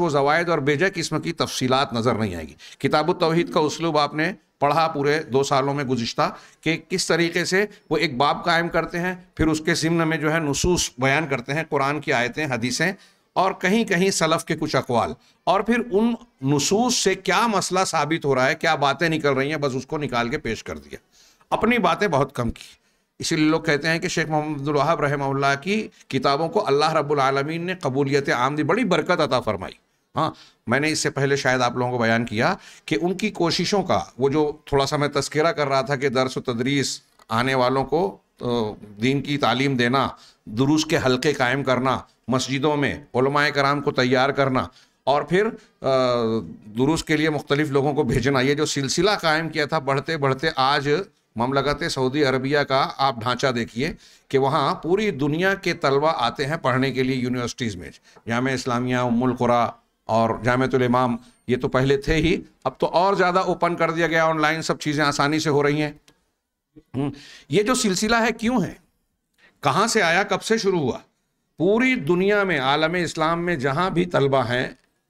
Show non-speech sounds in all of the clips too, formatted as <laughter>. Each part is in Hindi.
वो जवायद और बेजा किस्म की तफसीत नज़र नहीं आएगी किताब तोहहीद का उसलूब आपने पढ़ा पूरे दो सालों में गुज्त कि किस तरीके से वो एक बाब कायम करते हैं फिर उसके ज़िमन में जो है नसूस बयान करते हैं कुरान की आयतें हदीसें और कहीं कहीं सलफ़ के कुछ अकवाल और फिर उन नसूस से क्या मसला साबित हो रहा है क्या बातें निकल रही हैं बस उसको निकाल के पेश कर दिया अपनी बातें बहुत कम की इसीलिए लोग कहते हैं कि शेख मोहम्मद रहब की किताबों को अल्लाह रब्बुल रबालमीन ने कबूलियत आम दी बड़ी बरकत अता फरमाई हाँ मैंने इससे पहले शायद आप लोगों को बयान किया कि उनकी कोशिशों का वो जो थोड़ा सा मैं तस्करा कर रहा था कि दरस तदरीस आने वालों को तो दीन की तालीम देना दुरुस के हल्के कायम करना मस्जिदों में कराम को तैयार करना और फिर दुरुस के लिए मुख्तलिफ लोगों को भेजना ये जो सिलसिला कायम किया था बढ़ते बढ़ते आज ममलगत सऊदी अरबिया का आप ढांचा देखिए कि वहाँ पूरी दुनिया के तलबा आते हैं पढ़ने के लिए यूनिवर्सिटीज़ में जामिया इस्लामिया कुरा और इमाम ये तो पहले थे ही अब तो और ज़्यादा ओपन कर दिया गया ऑनलाइन सब चीज़ें आसानी से हो रही हैं हम्म, ये जो सिलसिला है क्यों है कहाँ से आया कब से शुरू हुआ पूरी दुनिया में आलम इस्लाम में जहाँ भी तलबा हैं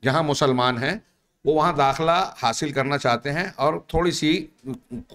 जहाँ मुसलमान हैं वो वहाँ दाखला हासिल करना चाहते हैं और थोड़ी सी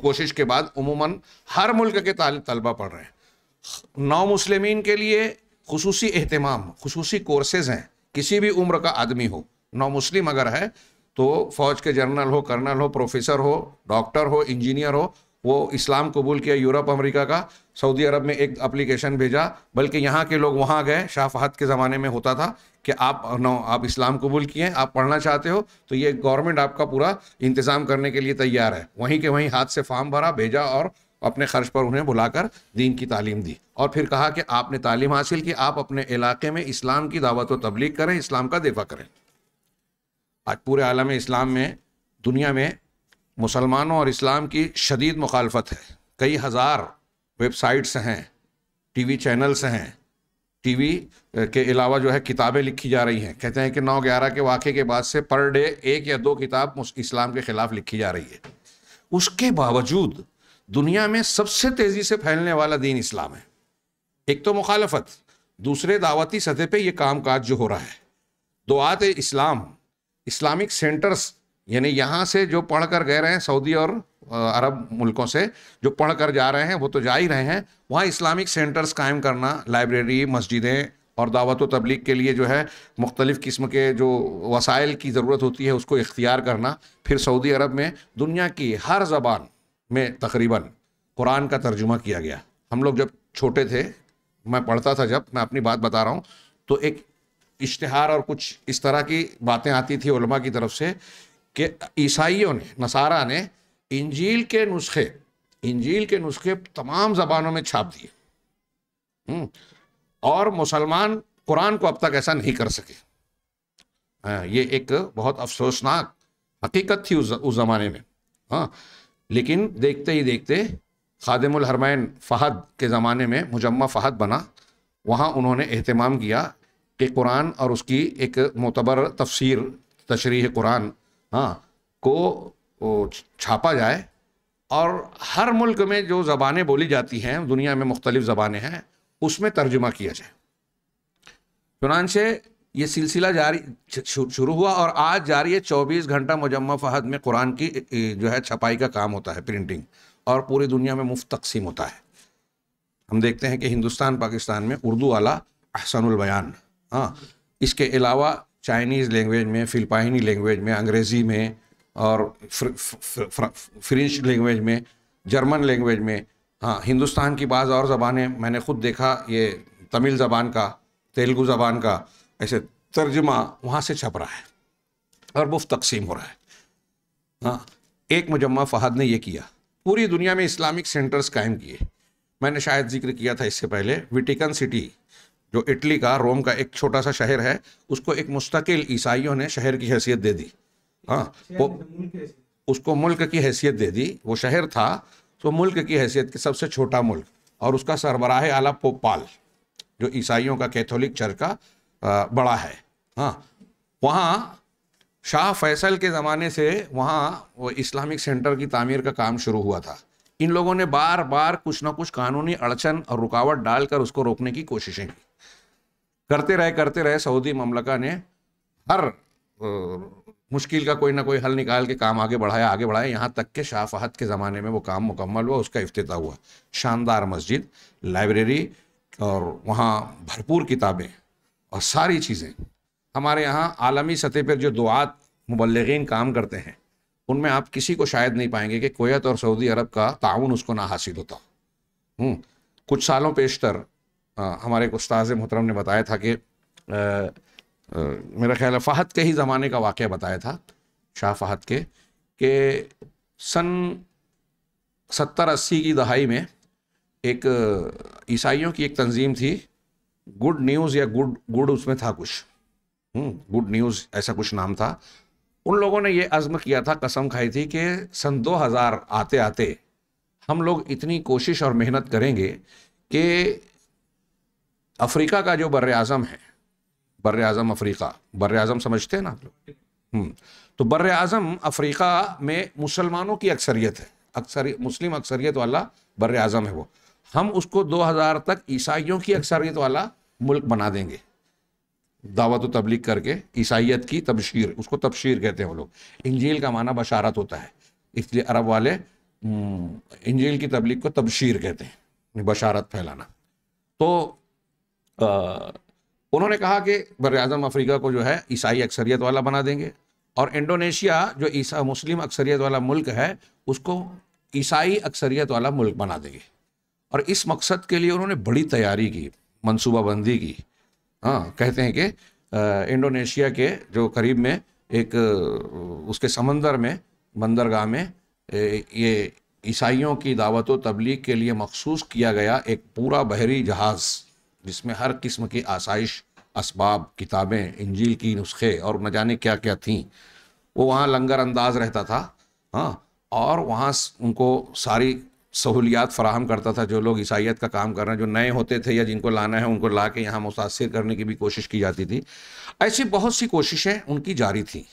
कोशिश के बाद उमूमन हर मुल्क के तलबा पढ़ रहे हैं नौ मुसलमिन के लिए खसूसी अहतमाम खसूसी कोर्सेज़ हैं किसी भी उम्र का आदमी हो नौ मुस्लिम अगर है तो फौज के जनरल हो कर्नल हो प्रोफेसर हो डॉक्टर हो इंजीनियर हो वो इस्लाम कबूल किया यूरोप अमेरिका का सऊदी अरब में एक अप्लीकेशन भेजा बल्कि यहाँ के लोग वहाँ गए शाह के ज़माने में होता था कि आप नौ आप इस्लाम कबूल किए आप पढ़ना चाहते हो तो ये गवर्नमेंट आपका पूरा इंतज़ाम करने के लिए तैयार है वहीं के वहीं हाथ से फार्म भरा भेजा और अपने खर्च पर उन्हें बुलाकर दीन की तालीम दी और फिर कहा कि आपने तालीम हासिल की आप अपने इलाके में इस्लाम की दावत व तबलीग करें इस्लाम का दिफा करें आज पूरे आलम इस्लाम में दुनिया में मुसलमानों और इस्लाम की शदीद मुखालफत है कई हज़ार वेबसाइट्स हैं टीवी चैनल्स हैं टीवी के अलावा जो है किताबें लिखी जा रही हैं कहते हैं कि नौ ग्यारह के वाक़े के बाद से पर डे एक या दो किताब इस्लाम के ख़िलाफ़ लिखी जा रही है उसके बावजूद दुनिया में सबसे तेज़ी से फैलने वाला दीन इस्लाम है एक तो मुखालफत दूसरे दावती सतह पर यह काम काज जो हो रहा है दुआत इस्लाम इस्लामिक सेंटर्स यानी यहाँ से जो पढ़ कर गए रहे हैं सऊदी और अरब मुल्कों से जो पढ़ कर जा रहे हैं वो तो जा ही रहे हैं वहाँ इस्लामिक सेंटर्स कायम करना लाइब्रेरी मस्जिदें और दावत तबलीग के लिए जो है मुख्तलिफ़ किस्म के जो वसाइल की ज़रूरत होती है उसको इख्तियार करना फिर सऊदी अरब में दुनिया की हर ज़बान में तकरीबन कुरान का तर्जुमा किया गया हम लोग जब छोटे थे मैं पढ़ता था जब मैं अपनी बात बता रहा हूँ तो एक इश्तहार और कुछ इस तरह की बातें आती थी उलमा की तरफ से कि ईसाइयों ने नसारा ने इंजील के नुस्खे इंजील के नुस्खे तमाम जबानों में छाप दिए हम्म। और मुसलमान कुरान को अब तक ऐसा नहीं कर सके हाँ, ये एक बहुत अफसोसनाक हकीकत थी उस, उस ज़माने में हाँ लेकिन देखते ही देखते खादिमुल हरमैन फ़हद के ज़माने में मुजम्मा फ़हद बना वहाँ उन्होंने अहतमाम किया कि कुरान और उसकी एक मोतबर तफसीर तशरीह कुरान हाँ को छापा जाए और हर मुल्क में जो ज़बानें बोली जाती हैं दुनिया में मुख्तलिफ़ ज़बानें हैं उसमें तर्जुमा किया जाए चुनान से ये सिलसिला जारी शुरू हुआ और आज जारी है चौबीस घंटा मुजम्मा फ़हद में कुरान की जो है छपाई का काम होता है प्रिंटिंग और पूरी दुनिया में मुफ्त तकसीम होता है हम देखते हैं कि हिंदुस्तान पाकिस्तान में उर्दू वाला अहसनुल हाँ इसके अलावा चाइनीज़ लैंग्वेज में फिलपाइनी लैंग्वेज में अंग्रेज़ी में और फ्रेंच लैंग्वेज में जर्मन लैंग्वेज में हाँ हिंदुस्तान की बाज़ और ज़बानें मैंने खुद देखा ये तमिल ज़बान का तेलुगु ज़बान का ऐसे तर्जमा वहाँ से छप रहा है और मुफ्त तकसीम हो रहा है हाँ एक मुजम्मा फ़हद ने यह किया पूरी दुनिया में इस्लामिक सेंटर्स कायम किए मैंने शायद जिक्र किया था इससे पहले विटिकन सिटी जो इटली का रोम का एक छोटा सा शहर है उसको एक मुस्तकिल ईसाइयों ने शहर की हैसियत दे दी हाँ वो तो उसको मुल्क की हैसियत दे दी वो शहर था तो मुल्क की हैसियत के सबसे छोटा मुल्क और उसका सरबराह आला पोपाल जो ईसाइयों का कैथोलिक चर्च का बड़ा है हाँ वहाँ शाह फैसल के ज़माने से वहाँ वो इस्लामिक सेंटर की तामीर का काम शुरू हुआ था इन लोगों ने बार बार कुछ ना कुछ कानूनी अड़चन और रुकावट डालकर उसको रोकने की कोशिशें की करते रहे करते रहे सऊदी ममलका ने हर मुश्किल का कोई ना कोई हल निकाल के काम आगे बढ़ाया आगे बढ़ाया यहाँ तक के शाह फहद के ज़माने में वो काम मुकम्मल हुआ उसका अफ्ताह हुआ शानदार मस्जिद लाइब्रेरी और वहाँ भरपूर किताबें और सारी चीज़ें हमारे यहाँ आलमी सतह पर जो दुआत मुबलगिन काम करते हैं उनमें आप किसी को शायद नहीं पाएंगे कि कोयत और सऊदी अरब का ताउन उसको ना हासिल होता हम्म, कुछ सालों पेशतर हमारे एक उस्ताज मोहतरम ने बताया था कि मेरा ख्याल है फ़हद के ही ज़माने का वाक़ बताया था शाह फ़हद के कि सन सत्तर अस्सी की दहाई में एक ईसाइयों की एक तंजीम थी गुड न्यूज़ या गुड गुड उसमें था कुछ हम्म, गुड न्यूज़ ऐसा कुछ नाम था उन लोगों ने ये आज़म किया था कसम खाई थी कि सन 2000 आते आते हम लोग इतनी कोशिश और मेहनत करेंगे कि अफ्रीका का जो बर अज़म है बर अज़म अफ्रीका बर अज़म समझते हैं ना आप लोग हम्म, तो बर अज़म अफ्रीका में मुसलमानों की अक्सरियत है अक्सर मुस्लिम अक्सरियत वाला बर अज़म है वो हम उसको 2000 तक ईसाइयों की अक्सरियत वाला मुल्क बना देंगे दावत तबलीग करके ईसाइत की तबशीर उसको तबशीर कहते हैं वो लोग इंजील का माना बशारत होता है इसलिए अरब वाले हम्म, इंजील की तबलीग को तबशीर कहते हैं बशारत फैलाना तो उन्होंने कहा कि बर अजम अफ्रीका को जो है ईसाई अक्सरियत वाला बना देंगे और इंडोनेशिया जो ईसा मुस्लिम अक्सरियत वाला मुल्क है उसको ईसाई अक्सरियत वाला मुल्क बना देंगे और इस मकसद के लिए उन्होंने बड़ी तैयारी की मनसूबाबंदी की हाँ कहते हैं कि इंडोनेशिया के जो करीब में एक उसके समंदर में बंदरगाह में ये ईसाइयों की दावत तबलीग के लिए मखसूस किया गया एक पूरा बहरी जहाज़ जिसमें हर किस्म की आसाइश इसबाब किताबें इंजील की नुस्खे और न जाने क्या क्या थीं वो वहाँ लंगर अंदाज रहता था हाँ और वहाँ उनको सारी सहूलियात फराहम करता था जो लोग ईसाइत का काम कर रहे हैं जो नए होते थे या जिनको लाना है उनको ला के यहाँ मुतासर करने की भी कोशिश की जाती थी ऐसी बहुत सी कोशिशें उनकी जारी थी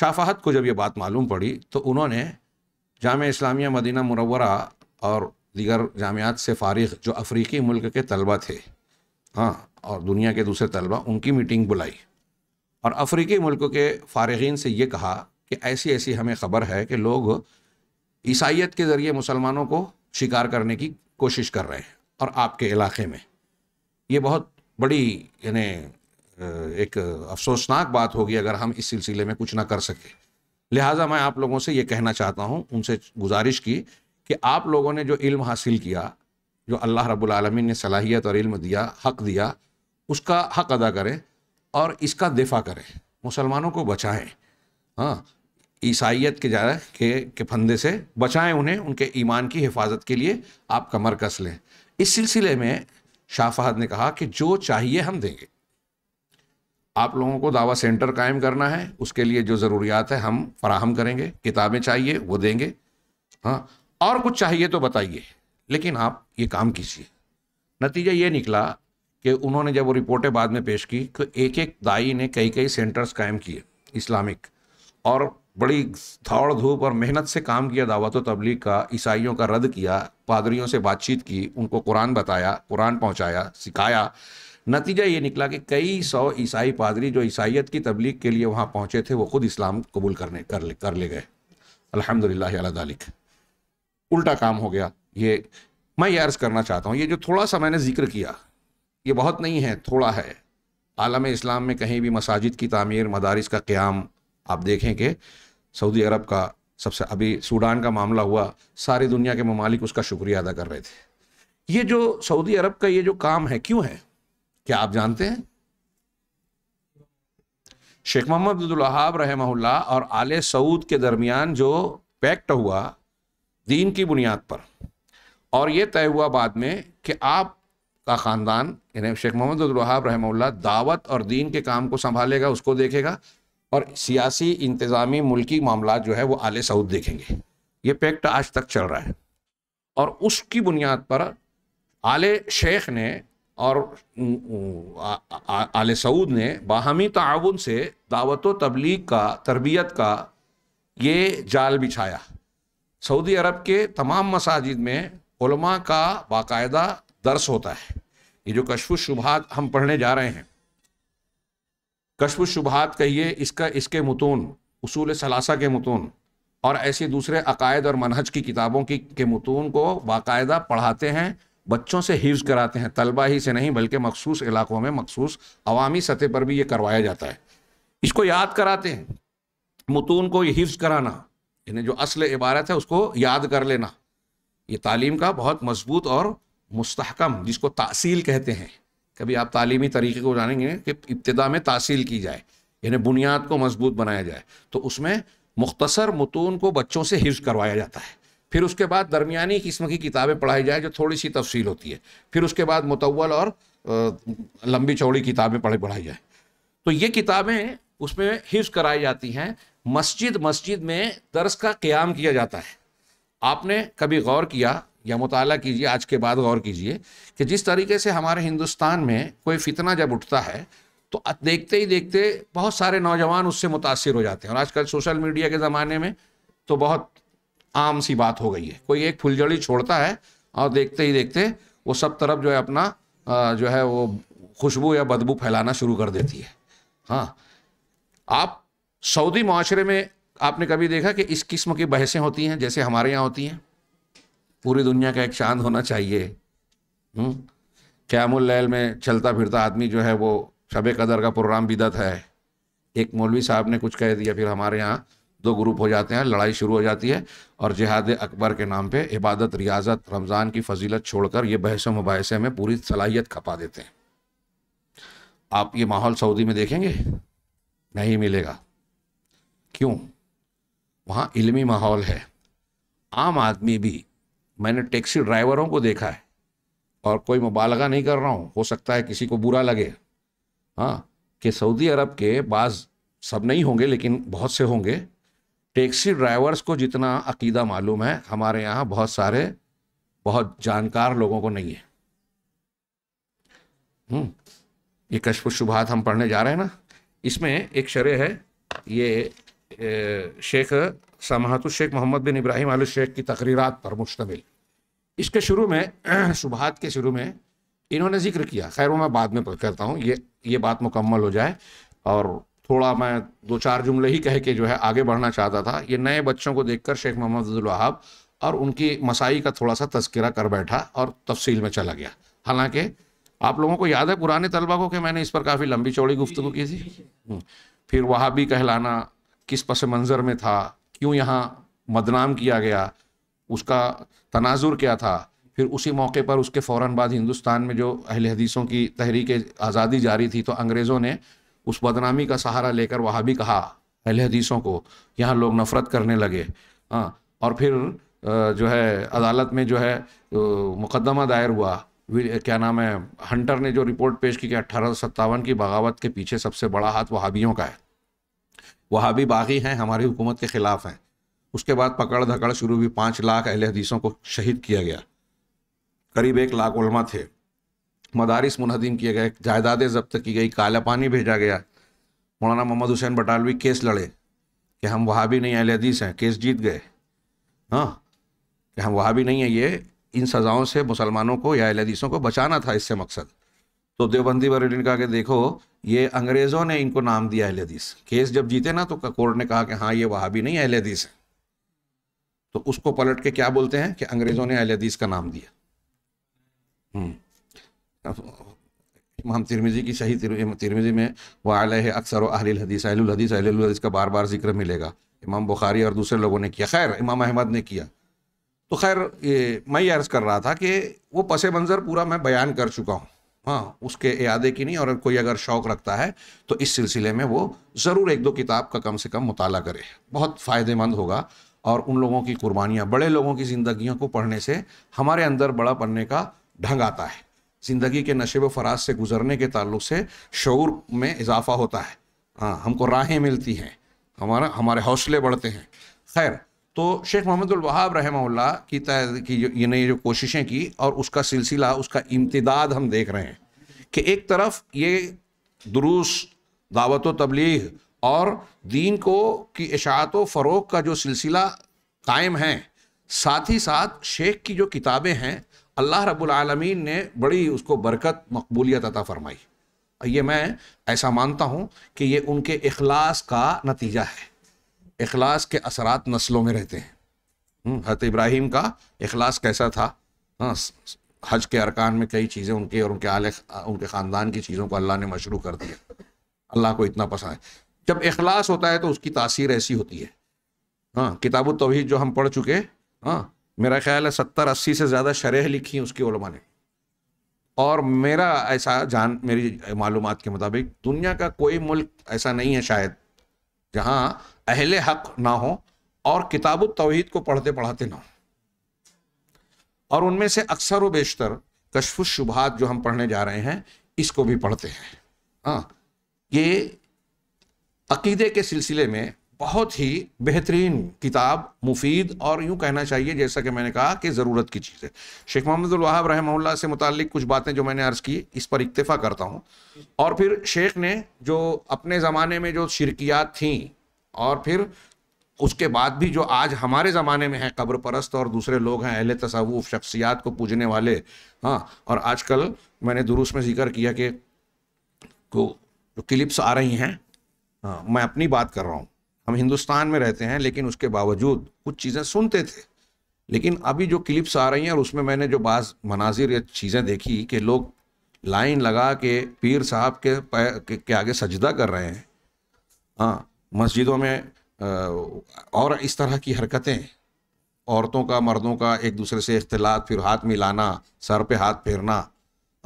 शाफाहत को जब ये बात मालूम पड़ी तो उन्होंने जाम इस्लामिया मदीना मुरवरा और दीगर जामियात से फारिग जो अफ्रीकी मुल्क के तलबा थे हाँ और दुनिया के दूसरे तलबा उनकी मीटिंग बुलाई और अफ्रीकी मुल्क के फारगिन से ये कहा कि ऐसी ऐसी हमें खबर है कि लोग ईसाइत के ज़रिए मुसलमानों को शिकार करने की कोशिश कर रहे हैं और आपके इलाके में ये बहुत बड़ी यानी एक अफसोसनाक बात होगी अगर हम इस सिलसिले में कुछ ना कर सके लिहाजा मैं आप लोगों से ये कहना चाहता हूँ उनसे गुजारिश की कि आप लोगों ने जो इल्म हासिल किया जो अल्लाह रब्बुल रबालमीन ने सलाहियत और इल्म दिया हक दिया उसका हक अदा करें और इसका दिफा करें मुसलमानों को बचाएं हाँ ईसाइत के जा के के फंदे से बचाएं उन्हें उनके ईमान की हिफाजत के लिए आप कमर कस लें इस सिलसिले में शाह फहद ने कहा कि जो चाहिए हम देंगे आप लोगों को दावा सेंटर कायम करना है उसके लिए जो ज़रूरियात है हम फराहम करेंगे किताबें चाहिए वो देंगे हाँ और कुछ चाहिए तो बताइए लेकिन आप ये काम कीजिए नतीजा ये निकला कि उन्होंने जब वो रिपोर्टें बाद में पेश की तो एक एक दाई ने कई कई सेंटर्स कायम किए इस्लामिक और बड़ी दौड़ धूप और मेहनत से काम किया दावत तबलीग का ईसाइयों का रद्द किया पादरियों से बातचीत की उनको कुरान बताया कुरान पहुंचाया सिखाया नतीजा ये निकला कि कई सौ ईसाई पादरी जो ईसाइत की तबलीग के लिए वहाँ पहुँचे थे वो खुद इस्लाम कबूल करने कर ले कर ले गए अलहमदिल्ला दालिक उल्टा काम हो गया ये मैं ये अर्ज़ करना चाहता हूँ ये जो थोड़ा सा मैंने जिक्र किया ये बहुत नहीं है थोड़ा है आलम इस्लाम में कहीं भी मसाजिद की तमीर मदारस का क़्याम आप देखें कि सऊदी अरब का सबसे अभी सूडान का मामला हुआ सारी दुनिया के ममालिक उसका शुक्रिया अदा कर रहे थे ये जो सऊदी अरब का ये जो काम है क्यों है क्या आप जानते हैं शेख मोहम्मद अब्दुल्हाब रहम्ला और आले सऊद के दरमियान जो पैक्ट हुआ दीन की बुनियाद पर और ये तय हुआ बाद में कि आप का ख़ानदान यानी शेख मोहम्मद अब्दुलहाब रहमल्ला दावत और दीन के काम को संभालेगा उसको देखेगा और सियासी इंतज़ामी मुल्की मामला जो है वो आले सऊद देखेंगे ये पैक्ट आज तक चल रहा है और उसकी बुनियाद पर आले शेख ने और आले सऊद ने बाहमी तावन से दावत तबलीग का तरबियत का ये जाल बिछाया सऊदी अरब के तमाम मसाजिद में उलमा का बाकायदा दर्स होता है ये जो कशफ शुभात हम पढ़ने जा रहे हैं कशफ शुभात कहिए इसका इसके मतून उसूल सलासा के मतून और ऐसे दूसरे अकायद और मनहज की किताबों की के मतून को बाकायदा पढ़ाते हैं बच्चों से हिफ्ज़ कराते हैं तलबा ही से नहीं बल्कि मखसूस इलाकों में मखसूस अवामी सतह पर भी ये करवाया जाता है इसको याद कराते हैं मतून को हिफ्ज़ कराना यानी जो असल इबारत है उसको याद कर लेना ये तालीम का बहुत मजबूत और मुस्तकम जिसको तासील कहते हैं कभी आप तालीमी तरीके को जानेंगे कि इब्तदा में तासील की जाए यानी बुनियाद को मजबूत बनाया जाए तो उसमें मुख्तसर मतून को बच्चों से हिफ्ज़ करवाया जाता है फिर उसके बाद दरमिया किस्म की किताबें पढ़ाई जाए जो थोड़ी सी तफसील होती है फिर उसके बाद मुतवल और लंबी चौड़ी किताबें पढ़ी पढ़ाई जाए तो ये किताबें उसमें हिफ्ज़ कराई जाती हैं मस्जिद मस्जिद में दर्स का क्याम किया जाता है आपने कभी गौर किया या मुताल कीजिए आज के बाद गौर कीजिए कि जिस तरीके से हमारे हिंदुस्तान में कोई फितना जब उठता है तो देखते ही देखते बहुत सारे नौजवान उससे मुतासर हो जाते हैं और आजकल सोशल मीडिया के ज़माने में तो बहुत आम सी बात हो गई है कोई एक फुलझड़ी छोड़ता है और देखते ही देखते वो सब तरफ जो है अपना जो है वो खुशबू या बदबू फैलाना शुरू कर देती है हाँ आप सऊदी माशरे में आपने कभी देखा कि इस किस्म की बहसें होती हैं जैसे हमारे यहाँ होती हैं पूरी दुनिया का एक चांद होना चाहिए हम्म? क्यामुल लैल में चलता फिरता आदमी जो है वो शब कदर का प्रोग्राम बिदत है एक मौलवी साहब ने कुछ कह दिया फिर हमारे यहाँ दो ग्रुप हो जाते हैं लड़ाई शुरू हो जाती है और जिहाद अकबर के नाम पे इबादत रियाजत रमज़ान की फजीलत छोड़कर ये बहस मुबासे में पूरी सलाहियत खपा देते हैं आप ये माहौल सऊदी में देखेंगे नहीं मिलेगा क्यों वहाँ इलमी माहौल है आम आदमी भी मैंने टैक्सी ड्राइवरों को देखा है और कोई मुबालगा नहीं कर रहा हूँ हो सकता है किसी को बुरा लगे हाँ कि सऊदी अरब के बाज सब नहीं होंगे लेकिन बहुत से होंगे टैक्सी ड्राइवर्स को जितना अकीदा मालूम है हमारे यहाँ बहुत सारे बहुत जानकार लोगों को नहीं है हम्म, ये कशफ शुभात हम पढ़ने जा रहे हैं ना इसमें एक शर्य है ये शेख समाहत शेख मोहम्मद बिन इब्राहिम आल शेख की तकरीरत पर मुश्तमिल इसके शुरू में <clears throat> सुबहत के शुरू में इन्होंने जिक्र किया खैर मैं बाद में करता हूँ ये ये बात मुकम्मल हो जाए और थोड़ा मैं दो चार जुमले ही कह के जो है आगे बढ़ना चाहता था ये नए बच्चों को देखकर शेख मोहम्मद अब्दुलवाहाब और उनकी मसाई का थोड़ा सा तस्करा कर बैठा और तफसील में चला गया हालांकि आप लोगों को याद है पुराने तलबा को कि मैंने इस पर काफ़ी लंबी चौड़ी गुफ्तु की थी हम्म। फिर वहाँ भी कहलाना किस पस मंज़र में था क्यों यहाँ मदनाम किया गया उसका तनाजुर क्या था फिर उसी मौके पर उसके फ़ौर बाद हिंदुस्तान में जो अहल हदीसों की तहरीक आज़ादी जारी थी तो अंग्रेज़ों ने उस बदनामी का सहारा लेकर वहाँ भी कहा अहल हदीसों को यहाँ लोग नफ़रत करने लगे हाँ और फिर जो है अदालत में जो है मुकदमा दायर हुआ क्या नाम है हंटर ने जो रिपोर्ट पेश की कि अट्ठारह की बगावत के पीछे सबसे बड़ा हाथ वहाबियों का है वहाँ भी बागी हैं हमारी हुकूमत के ख़िलाफ़ हैं उसके बाद पकड़ धकड़ शुरू हुई पाँच लाख अहल हदीसों को शहीद किया गया करीब एक लाख उलमा थे मदारिस मुनहदिम किए गए जायदादें जब्त की गई काला पानी भेजा गया मौलाना मोहम्मद हुसैन बटालवी केस लड़े कि हम वहाँ भी नहीं अहल हदीस हैं केस जीत गए हाँ कि हम वहाँ भी नहीं हैं ये इन सज़ाओं से मुसलमानों को या अहल हदीसों को बचाना था इससे मकसद तो देवबंदी ने का कि देखो ये अंग्रेज़ों ने इनको नाम दिया अहल हदीस केस जब जीते ना तो कोर्ट ने कहा कि हाँ ये वहाबी नहीं अहल हदीस है तो उसको पलट के क्या बोलते हैं कि अंग्रेज़ों ने अहल हदीस का नाम दिया हम्म। इमाम तिरमिजी की सही तिरमिजी में वह है अक्सर अहल हदीस अहल अहिलदीस अहल हदीस का बार बार जिक्र मिलेगा इमाम बुखारी और दूसरे लोगों ने किया खैर इमाम अहमद ने किया तो खैर ये मैं ये अर्ज़ कर रहा था कि वो पस मंज़र पूरा मैं बयान कर चुका हूँ हाँ उसके इरादे की नहीं और कोई अगर शौक़ रखता है तो इस सिलसिले में वो ज़रूर एक दो किताब का कम से कम मुताल करे बहुत फ़ायदेमंद होगा और उन लोगों की कुर्बानियाँ बड़े लोगों की ज़िंदगियों को पढ़ने से हमारे अंदर बड़ा पढ़ने का ढंग आता है ज़िंदगी के नशे व फराज से गुजरने के ताल्लुक से शौर में इजाफा होता है हाँ हमको राहें मिलती हैं हमारा हमारे हौसले बढ़ते हैं खैर तो शेख मोहम्मद अलवाहाब रहमल्ला की तय की इन्हें जो कोशिशें की और उसका सिलसिला उसका इम्तदाद हम देख रहे हैं कि एक तरफ ये दुरुस् दावत व तबलीग और दीन को की इशात व फ़रोग का जो सिलसिला कायम है साथ ही साथ शेख की जो किताबें हैं अल्लाह रब्लमीन ने बड़ी उसको बरकत मकबूलियत अता फ़रमाई ये मैं ऐसा मानता हूँ कि ये उनके अखलास का नतीजा है अखलास के असरात नस्लों में रहते हैं हत हम्म। इब्राहिम का अखलास कैसा था हाँ हज के अरकान में कई चीज़ें उनके और उनके आल उनके ख़ानदान की चीज़ों को अल्लाह ने मशरू कर दिया अल्लाह को इतना पसंद है जब अखलास होता है तो उसकी तासीर ऐसी होती है हाँ किताब तोहहीद जो हम पढ़ चुके हाँ मेरा ख्याल है सत्तर अस्सी से ज़्यादा शरह लिखी है उसकी उलमा ने और मेरा ऐसा जान मेरी मालूम के मुताबिक दुनिया का कोई मुल्क ऐसा नहीं है शायद जहाँ अहले हक ना हो और किताब तोहहीद को पढ़ते पढ़ाते ना हो और उनमें से अक्सर व बेशतर कशफ शुभात जो हम पढ़ने जा रहे हैं इसको भी पढ़ते हैं हाँ ये अकीदे के सिलसिले में बहुत ही बेहतरीन किताब मुफीद और यूँ कहना चाहिए जैसा कि मैंने कहा कि ज़रूरत की चीज़ है शेख मोहम्मद वहाब रहमल्ला से मुतल कुछ बातें जो मैंने अर्ज़ की इस पर इतफ़ा करता हूँ और फिर शेख ने जो अपने ज़माने में जो शिरकियात थीं और फिर उसके बाद भी जो आज हमारे ज़माने में हैं कब्र परस्त और दूसरे लोग हैं अहले तसवूफ़ शख्सियात को पूजने वाले हाँ और आजकल मैंने दुरुस्त में जिक्र किया कि को जो क्लिप्स आ रही हैं हाँ मैं अपनी बात कर रहा हूँ हम हिंदुस्तान में रहते हैं लेकिन उसके बावजूद कुछ चीज़ें सुनते थे लेकिन अभी जो क्लिप्स आ रही हैं और उसमें मैंने जो बाज मनाजिर या चीज़ें देखी कि लोग लाइन लगा के पीर साहब के, के, के आगे सजदा कर रहे हैं हाँ मस्जिदों में और इस तरह की हरकतें औरतों का मर्दों का एक दूसरे से इख्तलात फिर हाथ मिलाना सर पे हाथ फेरना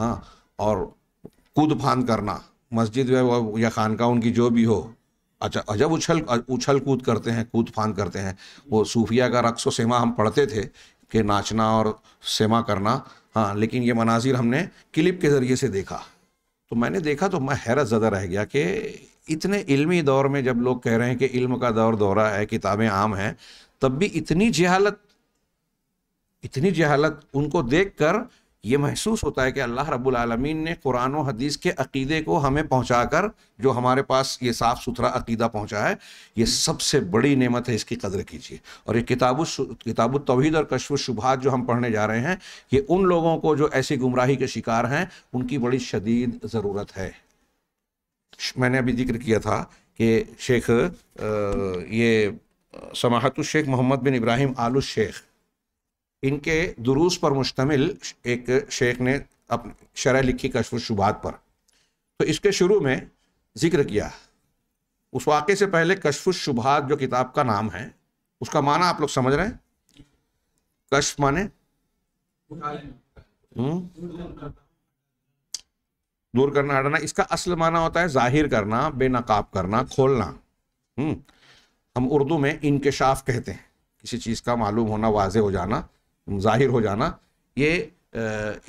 हाँ और कूद फान करना मस्जिद में या खानका उनकी जो भी हो अच्छा अजब उछल उछल कूद करते हैं कूद फान करते हैं वो सूफिया का रक्स सेमा हम पढ़ते थे कि नाचना और सेमा करना हाँ लेकिन ये मनाजिर हमने क्लिप के ज़रिए से देखा तो मैंने देखा तो मैं हैरत ज़दा रह गया कि इतने इल्मी दौर में जब लोग कह रहे हैं कि इल्म का दौर दौरा है किताबें आम हैं तब भी इतनी जहालत इतनी जहालत उनको देख कर ये महसूस होता है कि अल्लाह रब्बुल आलमीन ने कुरान और हदीस के अकीदे को हमें पहुंचाकर जो हमारे पास ये साफ़ सुथरा अकीदा पहुंचा है ये सबसे बड़ी नेमत है इसकी कदर कीजिए और ये किताब किताब तोहद और कशव शुभात जो हम पढ़ने जा रहे हैं ये उन लोगों को जो ऐसी गुमराही के शिकार हैं उनकी बड़ी शदीद ज़रूरत है मैंने अभी जिक्र किया था कि शेख ये समाहत शेख मोहम्मद बिन इब्राहिम आलु शेख इनके दुरूस पर मुश्तमिल एक शेख ने अपने शरह लिखी कशफ शुबात पर तो इसके शुरू में जिक्र किया उस वाक़े से पहले कशफ शुबात जो किताब का नाम है उसका माना आप लोग समझ रहे हैं कशफ माने दूर करना हटाना इसका असल माना होता है जाहिर करना बेनकाब करना खोलना हम्म, हम उर्दू में इनकशाफ कहते हैं किसी चीज़ का मालूम होना वाज हो जाना जाहिर हो जाना ये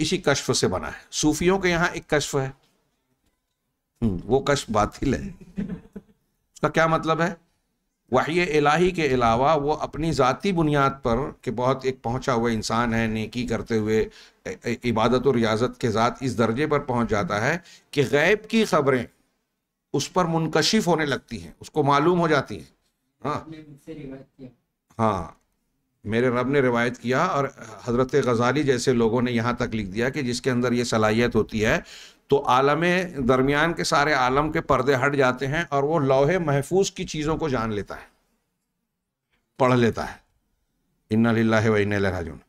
इसी कश्फ से बना है सूफियों के यहाँ एक कश्फ है हम्म, वो कश्फ बातिल है उसका क्या मतलब है वही इलाही के अलावा वो अपनी ज़ाती बुनियाद पर कि बहुत एक पहुंचा हुआ इंसान है नेकी करते हुए इबादत और रियाजत के साथ इस दर्जे पर पहुंच जाता है कि गैब की खबरें उस पर मुनकशिफ होने लगती हैं उसको मालूम हो जाती हैं हाँ हाँ मेरे रब ने रिवायत किया और हज़रत गजाली जैसे लोगों ने यहाँ तक लिख दिया कि जिसके अंदर ये सलाहियत होती है तो आलम दरमियान के सारे आलम के पर्दे हट जाते हैं और वो लोहे महफूज की चीज़ों को जान लेता है पढ़ लेता है इन्ना है व इन्ना लहराजून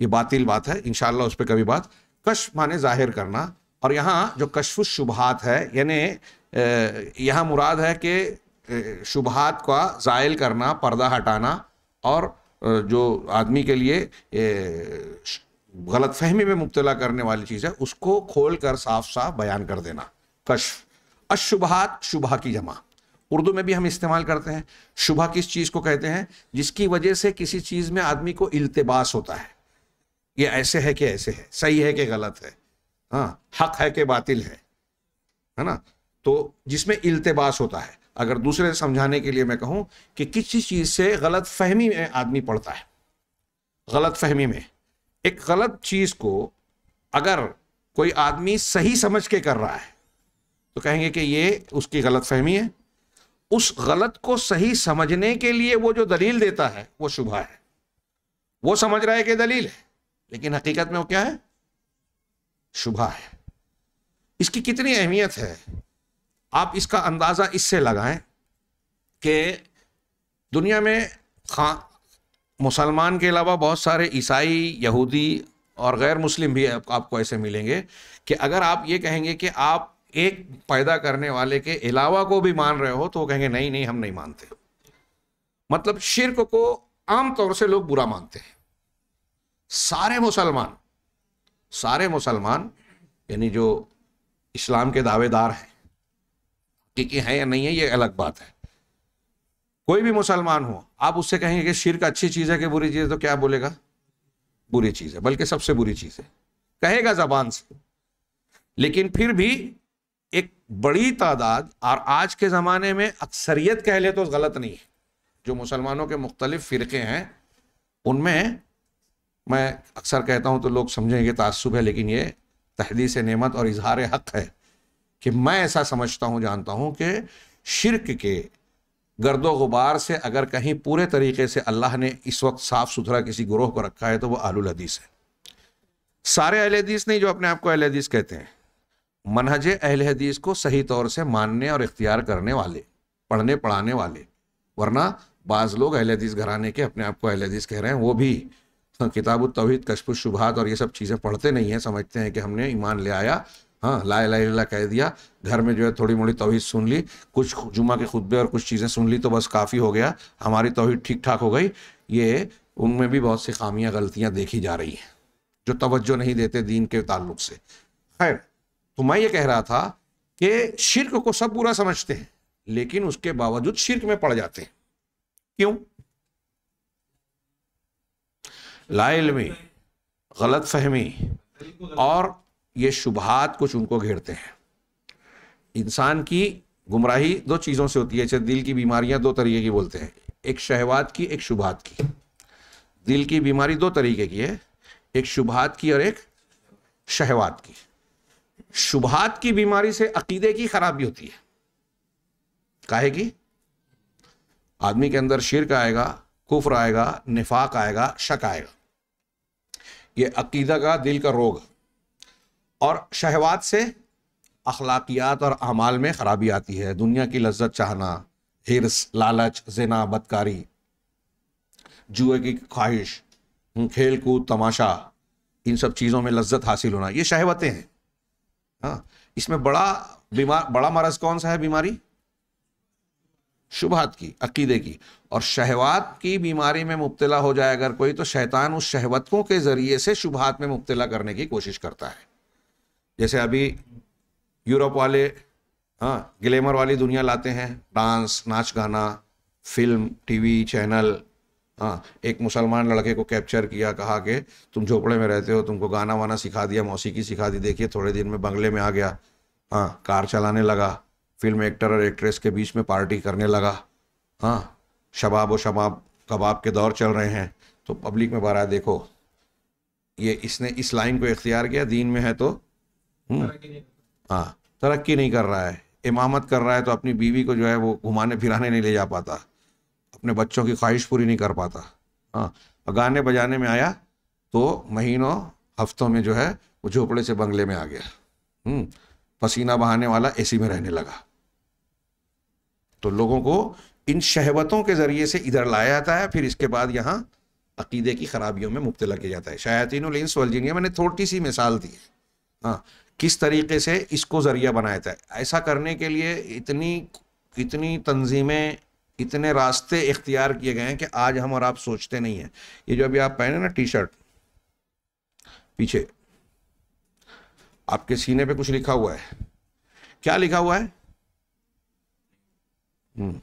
ये बातिल बात है इन उस पर कभी बात कश माने जाहिर करना और यहाँ जो कशफ शुबहात है यानी यहाँ मुराद है कि शुबहात का जायल करना पर्दा हटाना और जो आदमी के लिए गलत फहमी में मुबतला करने वाली चीज़ है उसको खोल कर साफ साफ बयान कर देना कश अशुबहत शुभ की जमा उर्दू में भी हम इस्तेमाल करते हैं शुभ किस चीज़ को कहते हैं जिसकी वजह से किसी चीज़ में आदमी को इल्तबास होता है ये ऐसे है कि ऐसे है सही है कि गलत है हाँ हक है कि बातिल है है ना तो जिसमें इल्तबास होता है अगर दूसरे समझाने के लिए मैं कहूँ कि किसी चीज़ से गलत फहमी में आदमी पड़ता है गलत फहमी में एक गलत चीज को अगर कोई आदमी सही समझ के कर रहा है तो कहेंगे कि ये उसकी गलत फहमी है उस गलत को सही समझने के लिए वो जो दलील देता है वो शुभ है वो समझ रहा है कि दलील है लेकिन हकीकत में वो क्या है शुभ है इसकी कितनी अहमियत है आप इसका अंदाज़ा इससे लगाएं कि दुनिया में खा मुसलमान के अलावा बहुत सारे ईसाई यहूदी और गैर मुस्लिम भी आप, आपको ऐसे मिलेंगे कि अगर आप ये कहेंगे कि आप एक पैदा करने वाले के अलावा को भी मान रहे हो तो वो कहेंगे नहीं नहीं हम नहीं मानते मतलब शिरक को आमतौर से लोग बुरा मानते हैं सारे मुसलमान सारे मुसलमान यानी जो इस्लाम के दावेदार हैं कि, कि हैं या नहीं है ये अलग बात है कोई भी मुसलमान हो आप उससे कहेंगे कि शिरक अच्छी चीज़ है कि बुरी चीज़ है तो क्या बोलेगा बुरी चीज़ है बल्कि सबसे बुरी चीज़ है कहेगा जबान से लेकिन फिर भी एक बड़ी तादाद और आज के ज़माने में अक्सरियत कह ले तो गलत नहीं है जो मुसलमानों के मुख्तलिफ फ़िरके हैं उनमें मैं अक्सर कहता हूँ तो लोग समझेंगे तासुब है लेकिन ये तहदीस नेमत और इजहार हक़ है कि मैं ऐसा समझता हूँ जानता हूँ कि शिरक के गर्दो गुबार से अगर कहीं पूरे तरीके से अल्लाह ने इस वक्त साफ़ सुथरा किसी ग्रोह को रखा है तो वह अहल हदीस है सारे अहल हदीस नहीं जो अपने आप को अहल हदीस कहते हैं मनहज अहल हदीस को सही तौर से मानने और इख्तियार करने वाले पढ़ने पढ़ाने वाले वरना बाज़ लोग अहल हदीस घराने के अपने आप को अहल हदीस कह रहे हैं वो भी किताब तोहद कशफ शुभात और ये सब चीज़ें पढ़ते नहीं हैं समझते हैं कि हमने ईमान ले आया हाँ ला ला ला कह दिया घर में जो है थोड़ी मोड़ी तोहहीद सुन ली कुछ जुमा के खुतबे और कुछ चीज़ें सुन ली तो बस काफ़ी हो गया हमारी तोहहीद ठीक ठाक हो गई ये उनमें भी बहुत सी खामियाँ गलतियां देखी जा रही हैं जो तवज्जो नहीं देते दीन के ताल्लुक से खैर तो मैं ये कह रहा था कि शिरक को सब बुरा समझते हैं लेकिन उसके बावजूद शिरक में पड़ जाते हैं क्यों में गलत फहमी और ये शुबहत कुछ उनको घेरते हैं इंसान की गुमराही दो चीज़ों से होती है जैसे दिल की बीमारियां दो तरीके की बोलते हैं एक शहवात की एक शुभहात की दिल की बीमारी दो तरीके की है एक शुभहात की और एक शहवात की शुभहात की बीमारी से अकीदे की खराबी होती है काहे की आदमी के अंदर शिरक आएगा कुफर आएगा निफाक आएगा शक आएगा ये अकीदा का दिल का रोग है और शहवात से अखलाकियात और अमाल में ख़राबी आती है दुनिया की लज्जत चाहना हिरस लालच जना बदकारी जुए की ख्वाहिश खेल कूद तमाशा इन सब चीज़ों में लज्जत हासिल होना ये शहवतें हैं हाँ इसमें बड़ा बीमार बड़ा मरज कौन सा है बीमारी शुभहत की अकीदे की और शहवात की बीमारी में मुबतला हो जाए अगर कोई तो शैतान उस शहवतों के ज़रिए से शुबहत में मुबतला करने की कोशिश करता है जैसे अभी यूरोप वाले हाँ ग्लैमर वाली दुनिया लाते हैं डांस नाच गाना फिल्म टीवी चैनल हाँ एक मुसलमान लड़के को कैप्चर किया कहा कि तुम झोपड़े में रहते हो तुमको गाना वाना सिखा दिया मौसीकी सिखा दी देखिए थोड़े दिन में बंगले में आ गया हाँ कार चलाने लगा फिल्म एक्टर और एक्ट्रेस के बीच में पार्टी करने लगा हाँ शबाब व शबाब कबाब के दौर चल रहे हैं तो पब्लिक में बारा देखो ये इसने इस लाइन को इख्तियार किया दीन में है तो हम्म। हाँ तरक्की नहीं कर रहा है इमामत कर रहा है तो अपनी बीवी को जो है वो घुमाने फिराने नहीं ले जा पाता अपने बच्चों की ख्वाहिश पूरी नहीं कर पाता हाँ गाने बजाने में आया तो महीनों हफ्तों में जो है वो झोपड़े से बंगले में आ गया हम्म, पसीना बहाने वाला एसी में रहने लगा तो लोगों को इन शहबतों के ज़रिए से इधर लाया जाता है फिर इसके बाद यहाँ अकीदे की खराबियों में मुबतला किया जाता है शायतीन इंस वलजीनिया मैंने थोड़ी सी मिसाल दी है हाँ किस तरीके से इसको ज़रिया बनाया जाए ऐसा करने के लिए इतनी इतनी तंजीमें इतने रास्ते इख्तियार किए गए हैं कि आज हम और आप सोचते नहीं हैं ये जो अभी आप पहने ना टी शर्ट पीछे आपके सीने पे कुछ लिखा हुआ है क्या लिखा हुआ है हम्म।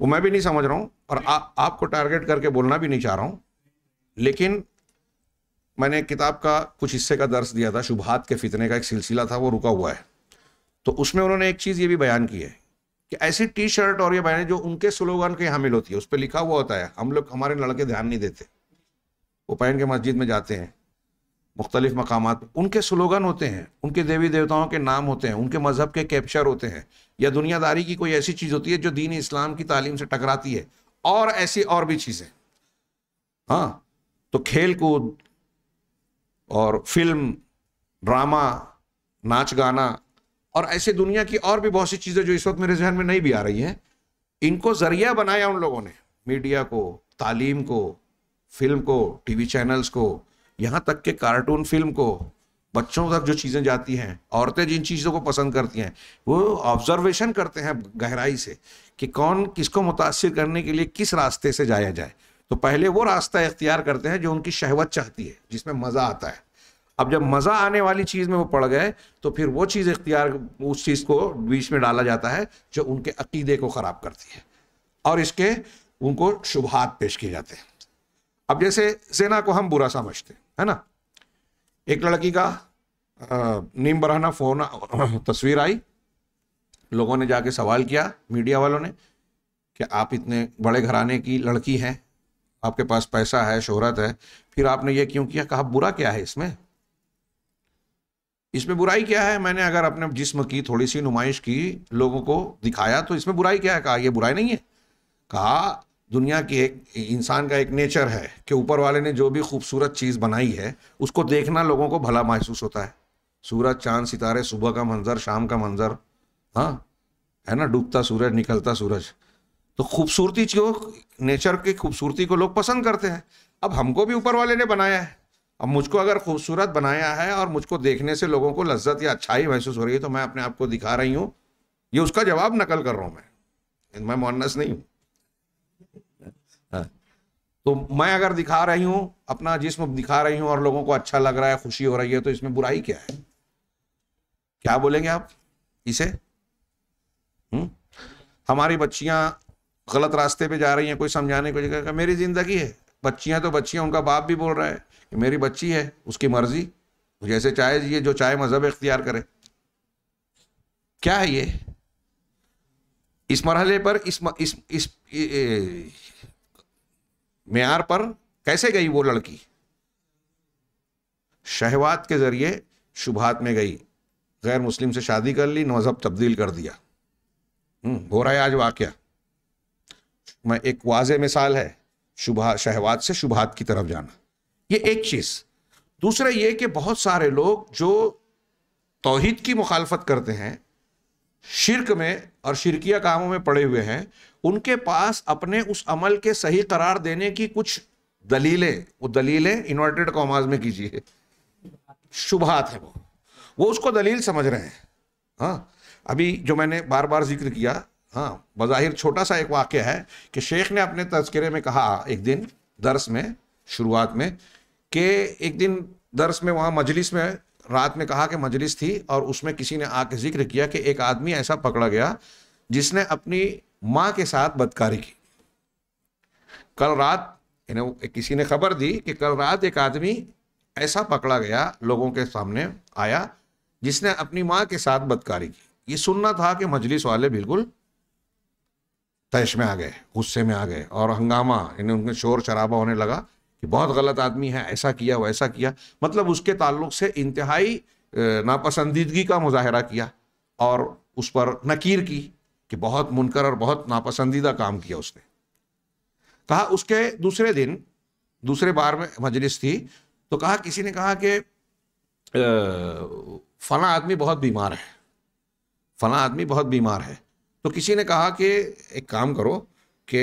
वो मैं भी नहीं समझ रहा हूँ और आ, आपको टारगेट करके बोलना भी नहीं चाह रहा हूँ लेकिन मैंने किताब का कुछ हिस्से का दर्स दिया था शुभात के फितने का एक सिलसिला था वो रुका हुआ है तो उसमें उन्होंने एक चीज़ ये भी बयान की है कि ऐसी टी शर्ट और ये बयान जो उनके स्लोगन के हामिल होती है उस पर लिखा हुआ होता है हम लोग हमारे लड़के ध्यान नहीं देते वो पहन के मस्जिद में जाते हैं मुख्तलिफ मकाम उनके स्लोगन होते हैं उनके देवी देवताओं के नाम होते हैं उनके मज़हब के कैप्चर होते हैं या दुनियादारी की कोई ऐसी चीज़ होती है जो दीन इस्लाम की तालीम से टकराती है और ऐसी और भी चीज़ें हाँ तो खेल कूद और फिल्म ड्रामा नाच गाना और ऐसे दुनिया की और भी बहुत सी चीज़ें जो इस वक्त मेरे जहन में नहीं भी आ रही हैं इनको ज़रिया बनाया उन लोगों ने मीडिया को तालीम को फिल्म को टीवी चैनल्स को यहाँ तक के कार्टून फिल्म को बच्चों तक जो चीज़ें जाती हैं औरतें जिन चीज़ों को पसंद करती हैं वो ऑब्जर्वेशन करते हैं गहराई से कि कौन किसको मुतासर करने के लिए किस रास्ते से जाया जाए तो पहले वो रास्ता इख्तियार करते हैं जो उनकी शहवत चाहती है जिसमें मज़ा आता है अब जब मज़ा आने वाली चीज़ में वो पड़ गए तो फिर वो चीज़ इख्तियार उस चीज़ को बीच में डाला जाता है जो उनके अकीदे को ख़राब करती है और इसके उनको शुभात पेश किए जाते हैं अब जैसे सेना को हम बुरा समझते हैं है ना एक लड़की का नीम बरहना फोन तस्वीर आई लोगों ने जाके सवाल किया मीडिया वालों ने कि आप इतने बड़े घराने की लड़की हैं आपके पास पैसा है शोहरत है फिर आपने ये क्यों किया कहा बुरा क्या है इसमें इसमें बुराई क्या है मैंने अगर अपने जिस्म की थोड़ी सी नुमाइश की लोगों को दिखाया तो इसमें बुराई क्या है कहा यह बुराई नहीं है कहा दुनिया की एक इंसान का एक नेचर है कि ऊपर वाले ने जो भी खूबसूरत चीज़ बनाई है उसको देखना लोगों को भला महसूस होता है सूरज चांद सितारे सुबह का मंजर शाम का मंजर हाँ है ना डूबता सूरज निकलता सूरज तो खूबसूरती को नेचर की खूबसूरती को लोग पसंद करते हैं अब हमको भी ऊपर वाले ने बनाया है अब मुझको अगर खूबसूरत बनाया है और मुझको देखने से लोगों को लज्जत या अच्छाई महसूस हो रही है तो मैं अपने आप को दिखा रही हूँ ये उसका जवाब नकल कर रहा हूँ मैं मैं मोनस नहीं हूँ हाँ। तो मैं अगर दिखा रही हूँ अपना जिसम दिखा रही हूँ और लोगों को अच्छा लग रहा है खुशी हो रही है तो इसमें बुराई क्या है क्या बोलेंगे आप इसे हुँ? हम्म? हमारी बच्चियाँ गलत रास्ते पे जा रही हैं कोई समझाने को जगह मेरी ज़िंदगी है बच्चियाँ तो बच्चियाँ उनका बाप भी बोल रहा है कि मेरी बच्ची है उसकी मर्ज़ी जैसे चाहे ये जो चाहे मज़हब इख्तियार करे क्या है ये इस मरहले पर इस इस इस, इस मैार पर कैसे गई वो लड़की शहवात के ज़रिए शुभात में गई गैर मुस्लिम से शादी कर ली मज़हब तब्दील कर दिया हम्म, हो रहा है आज वाक़ मैं एक वाज मिसाल है शुभा शहवाद से शुभात की तरफ जाना ये एक चीज़ दूसरा ये कि बहुत सारे लोग जो तोहद की मुखालफत करते हैं शिरक में और शिरकिया कामों में पड़े हुए हैं उनके पास अपने उस अमल के सही करार देने की कुछ दलीलें वो दलीलें इन्वर्टेड कॉमाज में कीजिए शुभात है वो वो उसको दलील समझ रहे हैं हाँ अभी जो मैंने बार बार जिक्र किया हाँ बज़ाहिर छोटा सा एक वाक़ है कि शेख ने अपने तस्करे में कहा एक दिन दर्स में शुरुआत में कि एक दिन दरस में वहाँ मजलिस में रात में कहा कि मजलिस थी और उसमें किसी ने आके जिक्र किया कि एक आदमी ऐसा पकड़ा गया जिसने अपनी माँ के साथ बदकारी की कल रात इन्हें किसी ने खबर दी कि कल रात एक आदमी ऐसा पकड़ा गया लोगों के सामने आया जिसने अपनी माँ के साथ बदकारी की ये सुनना था कि मजलिस वाले बिल्कुल तैश में आ गए गुस्से में आ गए और हंगामा इन्हें उनके शोर शराबा होने लगा कि बहुत गलत आदमी है ऐसा किया वैसा किया मतलब उसके ताल्लुक से इंतहाई नापसंदीदगी का मुजाहरा किया और उस पर नकीर की कि बहुत मुनकर और बहुत नापसंदीदा काम किया उसने कहा उसके दूसरे दिन दूसरे बार में मजलिस थी तो कहा किसी ने कहा कि फला आदमी बहुत बीमार है फला आदमी बहुत बीमार है तो किसी ने कहा कि एक काम करो कि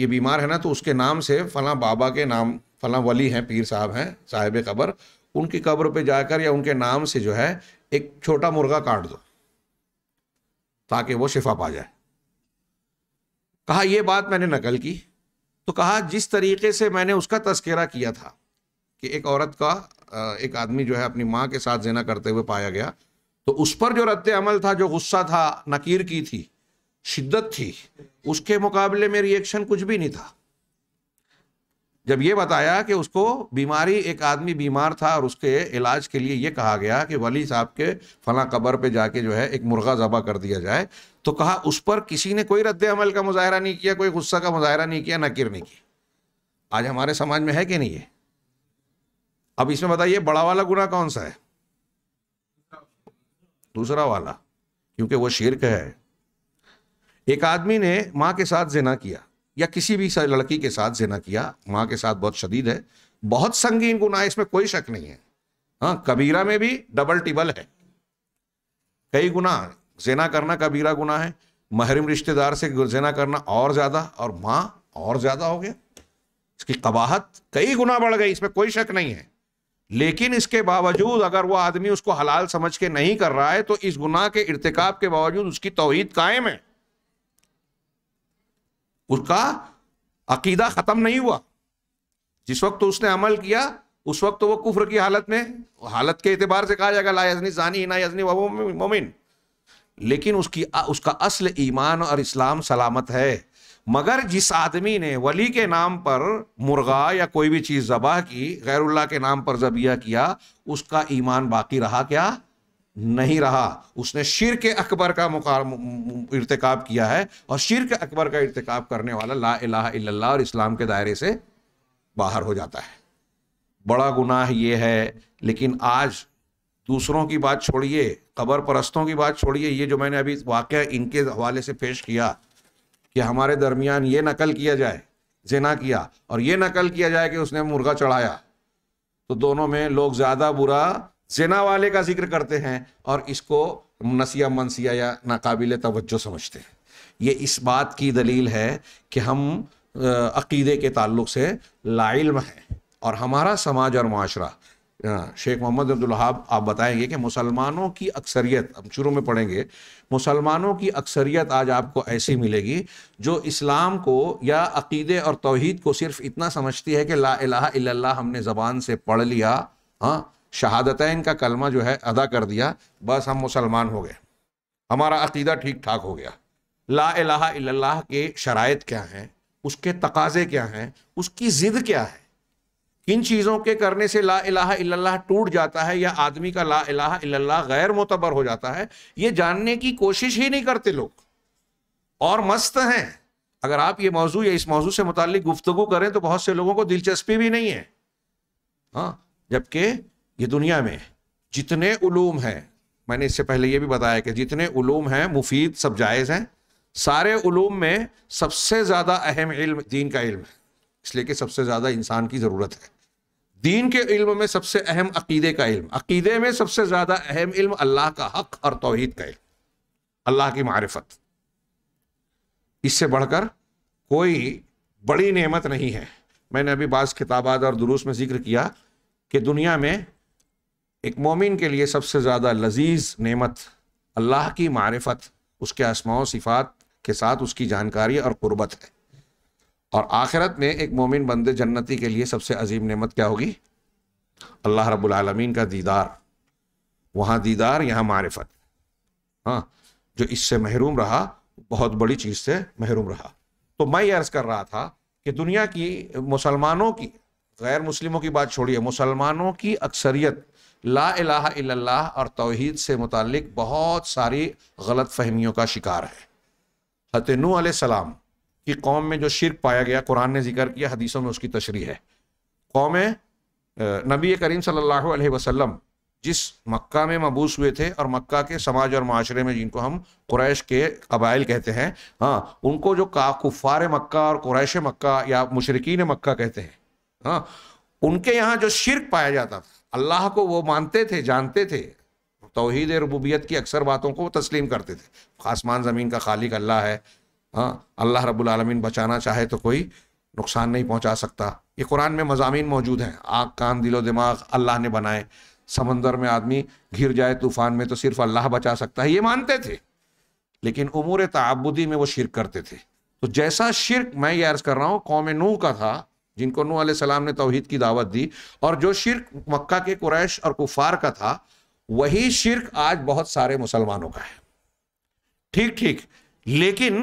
ये बीमार है ना तो उसके नाम से फला बाबा के नाम फला वली हैं पीर साहब हैं साहिब कब्र उनकी कब्र पे जाकर या उनके नाम से जो है एक छोटा मुर्गा काट दो ताकि वो शिफा पा जाए कहा यह बात मैंने नकल की तो कहा जिस तरीके से मैंने उसका तस्करा किया था कि एक औरत का एक आदमी जो है अपनी माँ के साथ जना करते हुए पाया गया तो उस पर जो रद्द अमल था जो गुस्सा था नकीर की थी शिद्दत थी उसके मुकाबले में रिएक्शन कुछ भी नहीं था जब ये बताया कि उसको बीमारी एक आदमी बीमार था और उसके इलाज के लिए ये कहा गया कि वली साहब के फला कबर पे जाके जो है एक मुर्गा जबा कर दिया जाए तो कहा उस पर किसी ने कोई रद्द अमल का मुजाहरा नहीं किया कोई गुस्सा का मुजाहरा नहीं किया नकिर नहीं की आज हमारे समाज में है कि नहीं है अब इसमें बताइए बड़ा वाला गुना कौन सा है दूसरा वाला क्योंकि वो शिरक है एक आदमी ने माँ के साथ जिना किया या किसी भी लड़की के साथ जिना किया माँ के साथ बहुत शदीद है बहुत संगीन गुनाह इसमें कोई शक नहीं है हाँ कबीरा में भी डबल टिबल है कई गुनाह जेना करना कबीरा गुना है महरम रिश्तेदार से जेना करना और ज़्यादा और माँ और ज़्यादा हो गया इसकी कबाहत कई गुना बढ़ गई इसमें कोई शक नहीं है लेकिन इसके बावजूद अगर वो आदमी उसको हलाल समझ के नहीं कर रहा है तो इस गुनाह के इरतकब के बावजूद उसकी तोहहीद कायम है उसका अकीदा ख़त्म नहीं हुआ जिस वक्त तो उसने अमल किया उस वक्त तो वो कुफर की हालत में हालत के अतबार से कहा जाएगा लाजनी जानी ना यजनी मोमिन लेकिन उसकी उसका असल ईमान और इस्लाम सलामत है मगर जिस आदमी ने वली के नाम पर मुर्गा या कोई भी चीज़ जबाह की गैरुल्ला के नाम पर जबिया किया उसका ईमान बाकी रहा क्या नहीं रहा उसने शिर के अकबर का इरतकब किया है और शिर के अकबर का इरतकब करने वाला ला इला और इस्लाम के दायरे से बाहर हो जाता है बड़ा गुनाह ये है लेकिन आज दूसरों की बात छोड़िए कबर परस्तों की बात छोड़िए ये जो मैंने अभी वाक़ इनके हवाले से पेश किया कि हमारे दरमियान ये नकल किया जाए जिना किया और ये नकल किया जाए कि उसने मुर्गा चढ़ाया तो दोनों में लोग ज़्यादा बुरा जेना वाले का जिक्र करते हैं और इसको नसिया मनसिया या नाकाबिल तवज्जो समझते हैं ये इस बात की दलील है कि हम अकीदे के ताल्लुक से लाइल्म हैं और हमारा समाज और माशरा शेख मोहम्मद अब्दुल्हाब आप बताएंगे कि मुसलमानों की अक्सरियत हम शुरू में पढ़ेंगे मुसलमानों की अक्सरियत आज आपको ऐसी मिलेगी जो इस्लाम को या अकीदे और तोहद को सिर्फ इतना समझती है कि ला इलाहा इल्लल्लाह हमने ज़बान से पढ़ लिया हाँ शहादतें का कलमा जो है अदा कर दिया बस हम मुसलमान हो गए हमारा अकीदा ठीक ठाक हो गया ला इलाहा इल्लल्लाह के शरात क्या हैं उसके तकाजे क्या हैं उसकी ज़िद क्या है किन चीज़ों के करने से ला इलाहा इल्लल्लाह टूट जाता है या आदमी का ला इलाहा इल्लल्लाह गैर मुतबर हो जाता है ये जानने की कोशिश ही नहीं करते लोग और मस्त हैं अगर आप ये मौजू या इस मौजू से मुतल गुफ्तु करें तो बहुत से लोगों को दिलचस्पी भी नहीं है हाँ जबकि ये दुनिया में जितने उलूम हैं मैंने इससे पहले ये भी बताया कि जितने उलूम हैं मुफीद सब जायज़ हैं सारे उलूम में सबसे ज़्यादा अहम इल्म दीन का इल्म है इसलिए कि सबसे ज़्यादा इंसान की ज़रूरत है दीन के इल्म में सबसे अहम अकीदे का इल्म अकीदे में सबसे ज़्यादा अहम इल्म अल्लाह का हक और तोहद का इल्म अल्लाह की मारफत इससे बढ़कर कोई बड़ी नेमत नहीं है मैंने अभी बाज़ खिताबात और दुरूस में जिक्र किया कि दुनिया में एक मोमिन के लिए सबसे ज़्यादा लजीज नेमत अल्लाह की मारफत उसके आसमाओ सिफात के साथ उसकी जानकारी और क़ुरबत है और आखिरत में एक मोमिन बंदे जन्नती के लिए सबसे अजीम नेमत क्या होगी अल्लाह रबालमीन का दीदार वहाँ दीदार यहाँ मारफत हाँ जो इससे महरूम रहा बहुत बड़ी चीज़ से महरूम रहा तो मैं ये अर्ज़ कर रहा था कि दुनिया की मुसलमानों की गैर मुस्लिमों की बात छोड़िए मुसलमानों की अक्सरियत ला इलाहा और तोहहीद से मुतक बहुत सारी गलत फहमियों का शिकार है हतनू सलाम की कौम में जो शिरक पाया गया कुरान ने जिक्र किया हदीसों में उसकी तशरी है कौम नबी करीम सल्लल्लाहु अलैहि वसल्लम जिस मक्का में मबूस हुए थे और मक्का के समाज और माशरे में जिनको हम कुरैश के कबाइल कहते हैं हाँ उनको जो का कुफ़ार मक्का और कुरैश मक्का या मशरकिन मक्का कहते हैं हाँ उनके यहाँ जो शिरक पाया जाता था अल्लाह को वो मानते थे जानते थे तोहद रबूबियत की अक्सर बातों को तस्लीम करते थे आसमान ज़मीन का खालिक अल्लाह है हाँ अल्लाह रबालमीन बचाना चाहे तो कोई नुकसान नहीं पहुँचा सकता ये कुरान में मजामी मौजूद हैं आँख कान दिलो दिमाग अल्लाह ने बनाए समंदर में आदमी घिर जाए तूफ़ान में तो सिर्फ अल्लाह बचा सकता है ये मानते थे लेकिन उमूर तबुदी में वो शिरक करते थे तो जैसा शिरक मैं ये अर्ज़ कर रहा हूँ कौम नू का था जिनको नू सलाम ने तोहद की दावत दी और जो शिरक मक्का के कुरैश और कुफार का था वही शिरक आज बहुत सारे मुसलमानों का है ठीक ठीक लेकिन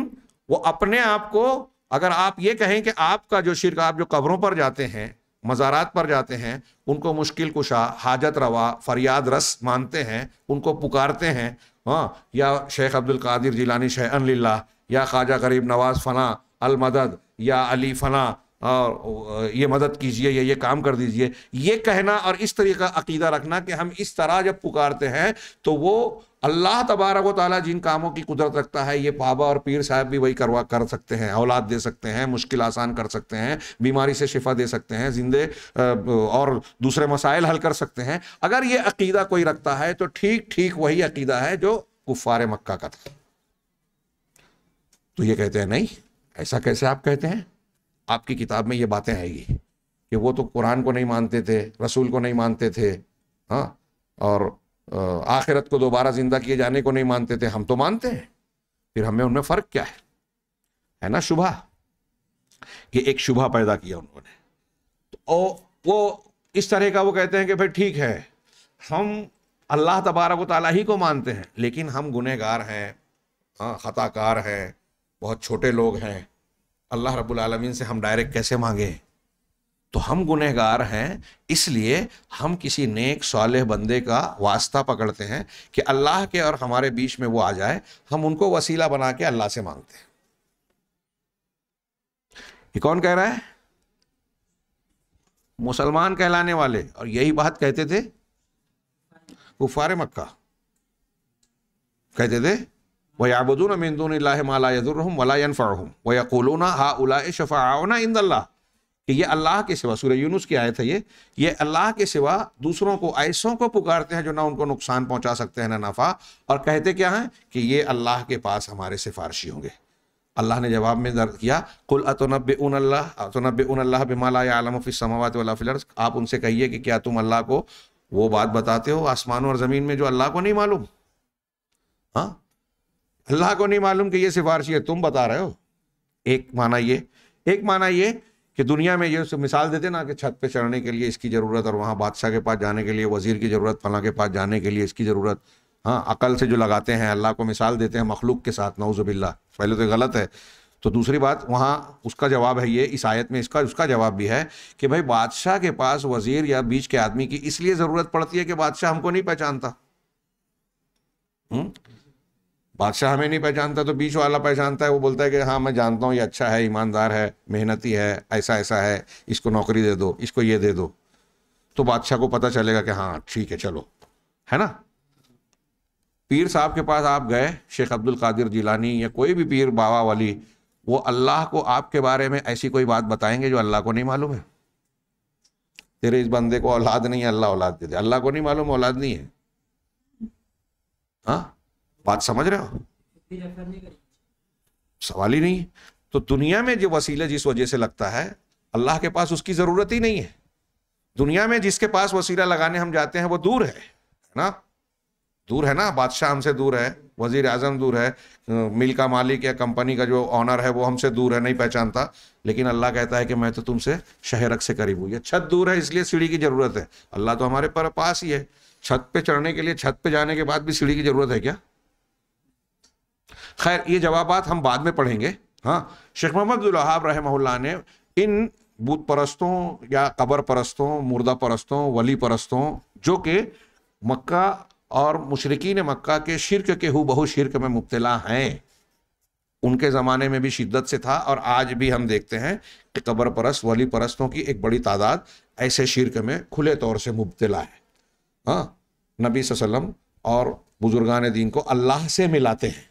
वो अपने आप को अगर आप ये कहें कि आपका जो शिरक आप जो कब्रों पर जाते हैं मज़ारात पर जाते हैं उनको मुश्किल कुशा हाजत रवा फरियाद रस मानते हैं उनको पुकारते हैं हाँ या शेख अब्दुल कादिर जिलानी शहन या ख्वाजा गरीब नवाज़ फ़ना अलमदद या अली फ़ना और ये मदद कीजिए या ये काम कर दीजिए ये कहना और इस तरीका अकीदा रखना कि हम इस तरह जब पुकारते हैं तो वो अल्लाह तबारक व ताली जिन कामों की कुदरत रखता है ये बाबा और पीर साहब भी वही करवा कर सकते हैं औलाद दे सकते हैं मुश्किल आसान कर सकते हैं बीमारी से शिफा दे सकते हैं जिंदे और दूसरे मसाइल हल कर सकते हैं अगर ये अकीदा कोई रखता है तो ठीक ठीक वही अकीदा है जो कुफ़ार मक्का का था तो ये कहते हैं नहीं ऐसा कैसे आप कहते हैं आपकी किताब में ये बातें आएगी कि वो तो कुरान को नहीं मानते थे रसूल को नहीं मानते थे हाँ और आखिरत को दोबारा ज़िंदा किए जाने को नहीं मानते थे हम तो मानते हैं फिर हमें उनमें फ़र्क क्या है है ना शुभा कि एक शुभा पैदा किया उन्होंने तो वो इस तरह का वो कहते हैं कि भाई ठीक है हम अल्लाह तबारक ताली ही को मानते हैं लेकिन हम गुनहगार हैं हाँ खताकार हैं बहुत छोटे लोग हैं अल्लाह रब्बुल से हम डायरेक्ट कैसे मांगे तो हम गुनहगार हैं इसलिए हम किसी नेक सालेह बंदे का वास्ता पकड़ते हैं कि अल्लाह के और हमारे बीच में वो आ जाए हम उनको वसीला बना के अल्लाह से मांगते हैं ये कौन कह रहा है मुसलमान कहलाने वाले और यही बात कहते थे कुफार मक्का कहते थे वयाबुदून मिंदून मालाजुरहम वलाफ़ाहम वक़ुलून हा उला शफ़ाउना इंदल्ला कि ये अल्लाह के सिवा सूर्य यूनुस की आयत है ये ये अल्लाह के सिवा दूसरों को ऐसों को पुकारते हैं जो ना उनको नुकसान पहुंचा सकते हैं ना नफ़ा और कहते क्या हैं कि ये अल्लाह के पास हमारे सिफारशी होंगे अल्लाह ने जवाब में दर्द किया कुल अतनब उन अल्लाह अतनब उन अल्लाह समावत आप उनसे कहिए कि क्या तुम अल्लाह को वो बात बताते हो आसमान और ज़मीन में जो अल्लाह को नहीं मालूम हाँ अल्लाह को नहीं मालूम कि ये सिफारशी है तुम बता रहे हो एक माना ये एक माना ये कि दुनिया में ये मिसाल देते ना कि छत पे चढ़ने के लिए इसकी ज़रूरत और वहाँ बादशाह के पास जाने के लिए वज़ीर की ज़रूरत फला के पास जाने के लिए इसकी ज़रूरत हाँ अकल से जो लगाते हैं अल्लाह को मिसाल देते हैं मखलूक के साथ नौज़बिल्ला पहले तो गलत है तो दूसरी बात वहाँ उसका जवाब है ये इस आयत में इसका उसका जवाब भी है कि भाई बादशाह के पास वज़ीर या बीच के आदमी की इसलिए ज़रूरत पड़ती है कि बादशाह हमको नहीं पहचानता हुँ? बादशाह हमें नहीं पहचानता तो बीच वाला पहचानता है वो बोलता है कि हाँ मैं जानता हूँ ये अच्छा है ईमानदार है मेहनती है ऐसा ऐसा है इसको नौकरी दे दो इसको ये दे दो तो बादशाह को पता चलेगा कि हाँ ठीक है चलो है ना पीर साहब के पास आप गए शेख अब्दुल कादिर जिलानी या कोई भी पीर बाबा वाली वो अल्लाह को आपके बारे में ऐसी कोई बात बताएंगे जो अल्लाह को नहीं मालूम है तेरे इस बंदे को औलाद नहीं है अल्लाह औलाद दे दे अल्लाह को नहीं मालूम औलाद नहीं है हाँ बात समझ रहे हो सवाल ही नहीं तो दुनिया में जो वसीला जिस वजह से लगता है अल्लाह के पास उसकी ज़रूरत ही नहीं है दुनिया में जिसके पास वसीला लगाने हम जाते हैं वो दूर है ना दूर है ना बादशाह हमसे दूर है वजीर आजम दूर है मिल का मालिक या कंपनी का जो ऑनर है वो हमसे दूर है नहीं पहचानता लेकिन अल्लाह कहता है कि मैं तो तुमसे शहरक से करीब हूँ ये छत दूर है इसलिए सीढ़ी की ज़रूरत है अल्लाह तो हमारे पर पास ही है छत पे चढ़ने के लिए छत पे जाने के बाद भी सीढ़ी की ज़रूरत है क्या खैर ये जवाब हम बाद में पढ़ेंगे हाँ शेख मोहम्मद दुल्हाब रहमल्ला ने इन बुत परस्तों या कबर परस्तों मुर्दा परस्तों वली परस्तों जो कि मक्का और मशरकिन मक्का के शिरक के हु बहु शिरक में मुबतला हैं उनके ज़माने में भी शिद्दत से था और आज भी हम देखते हैं कि कबर परस्त वली परस्तों की एक बड़ी तादाद ऐसे शिरक में खुले तौर से मुबतला है हाँ नबी वसम और बुजुर्गान दीन को अल्लाह से मिलाते हैं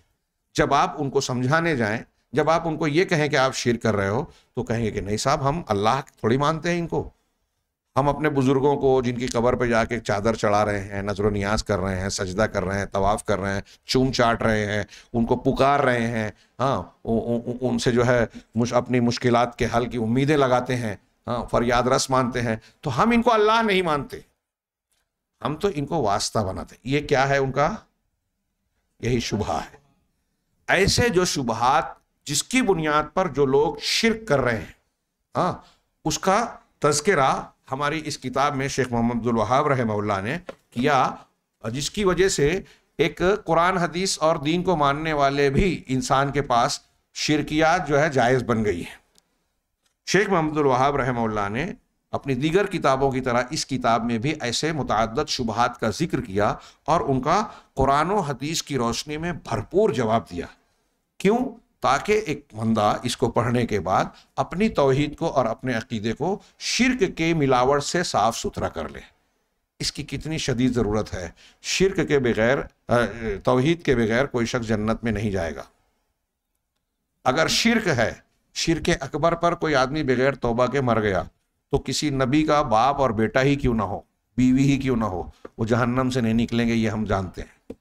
जब आप उनको समझाने जाएं जब आप उनको ये कहें कि आप शिर कर रहे हो तो कहेंगे कि नहीं साहब हम अल्लाह थोड़ी मानते हैं इनको हम अपने बुजुर्गों को जिनकी कबर पर जाके चादर चढ़ा रहे हैं नजर न्याज कर रहे हैं सजदा कर रहे हैं तवाफ़ कर रहे हैं चूम चाट रहे हैं उनको पुकार रहे हैं हाँ उनसे जो है मुश, अपनी मुश्किल के हल की उम्मीदें लगाते हैं हाँ फरियाद रस मानते हैं तो हम इनको अल्लाह नहीं मानते हम तो इनको वास्ता बनाते ये क्या है उनका यही शुभा है ऐसे जो शुभहात जिसकी बुनियाद पर जो लोग शिरक कर रहे हैं हाँ उसका तस्करा हमारी इस किताब में शेख मोहम्मद अब्दुलवहाब रहमल्ला ने किया जिसकी वजह से एक कुरान हदीस और दीन को मानने वाले भी इंसान के पास शिरकियात जो है जायज़ बन गई है शेख मोहम्मद रहमल्ला ने अपनी दीगर किताबों की तरह इस किताब में भी ऐसे मुतद शुबहत का जिक्र किया और उनका कुरान हदीस की रोशनी में भरपूर जवाब दिया क्यों ताकि एक बंदा इसको पढ़ने के बाद अपनी तोहद को और अपने अकीदे को शिरक के मिलावट से साफ सुथरा कर ले इसकी कितनी शदीद ज़रूरत है शिरक के बगैर तोहद के बगैर कोई शख्स जन्नत में नहीं जाएगा अगर शिरक है शिरक अकबर पर कोई आदमी बगैर तोबा के मर गया तो किसी नबी का बाप और बेटा ही क्यों ना हो बीवी ही क्यों ना हो वो जहन्नम से नहीं निकलेंगे ये हम जानते हैं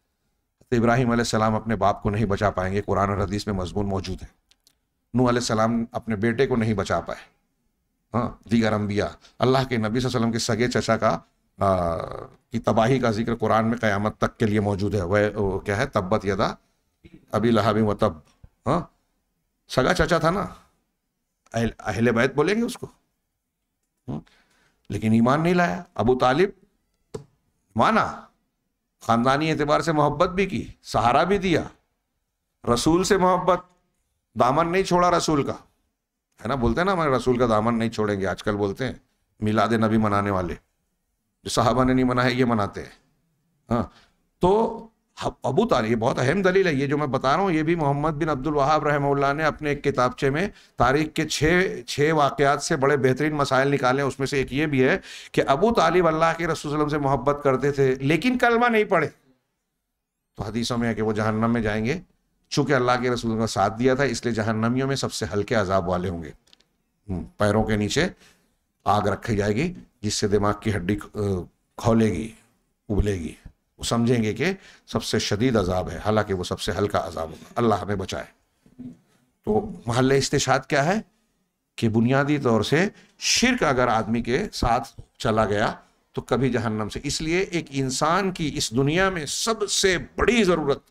तो इब्राहिम सलाम अपने बाप को नहीं बचा पाएंगे कुरान और हदीस में मजमून मौजूद है नू सलाम अपने बेटे को नहीं बचा पाए हाँ दीगर अम्बिया अल्लाह के नबी वसलम के सगे चचा का आ, की तबाही का जिक्र कुरान में क़यामत तक के लिए मौजूद है वह क्या है तब्बत यदा अभी लहाबी मतब हाँ सगा चचा था ना अहले बैत बोलेंगे उसको हम्म। लेकिन ईमान नहीं लाया अबू तालिब माना खानदानी एतबार से मोहब्बत भी की सहारा भी दिया रसूल से मोहब्बत दामन नहीं छोड़ा रसूल का है ना बोलते हैं ना हमारे रसूल का दामन नहीं छोड़ेंगे आजकल बोलते हैं मिलाद नबी मनाने वाले जो साहबा ने नहीं मनाया ये मनाते हैं हाँ तो अबू तालिब ये बहुत अहम दलील है ये जो मैं बता रहा हूँ ये भी मोहम्मद बिन अब्दुल वहाब रहमल्ला ने अपने एक किताबचे में तारीख के छः छः वाक़ात से बड़े बेहतरीन मसाइल निकाले हैं उसमें से एक ये भी है कि अबू तालिब अल्लाह के रसूल से मोहब्बत करते थे लेकिन कलमा नहीं पढ़े तो हदीसों में है कि वो जहन्नम में जाएंगे चूंकि अल्लाह के रसूल का साथ दिया था इसलिए जहन्नमियों में सबसे हल्के अजाब वाले होंगे हम्म, पैरों के नीचे आग रखी जाएगी जिससे दिमाग की हड्डी खोलेगी उबलेगी वो समझेंगे कि सबसे शदीद अजाब है हालांकि वो सबसे हल्का अजाब होगा अल्लाह हमें बचाए तो महल इस्तेशाद क्या है कि बुनियादी तौर से शिरक अगर आदमी के साथ चला गया तो कभी जहन्नम से इसलिए एक इंसान की इस दुनिया में सबसे बड़ी ज़रूरत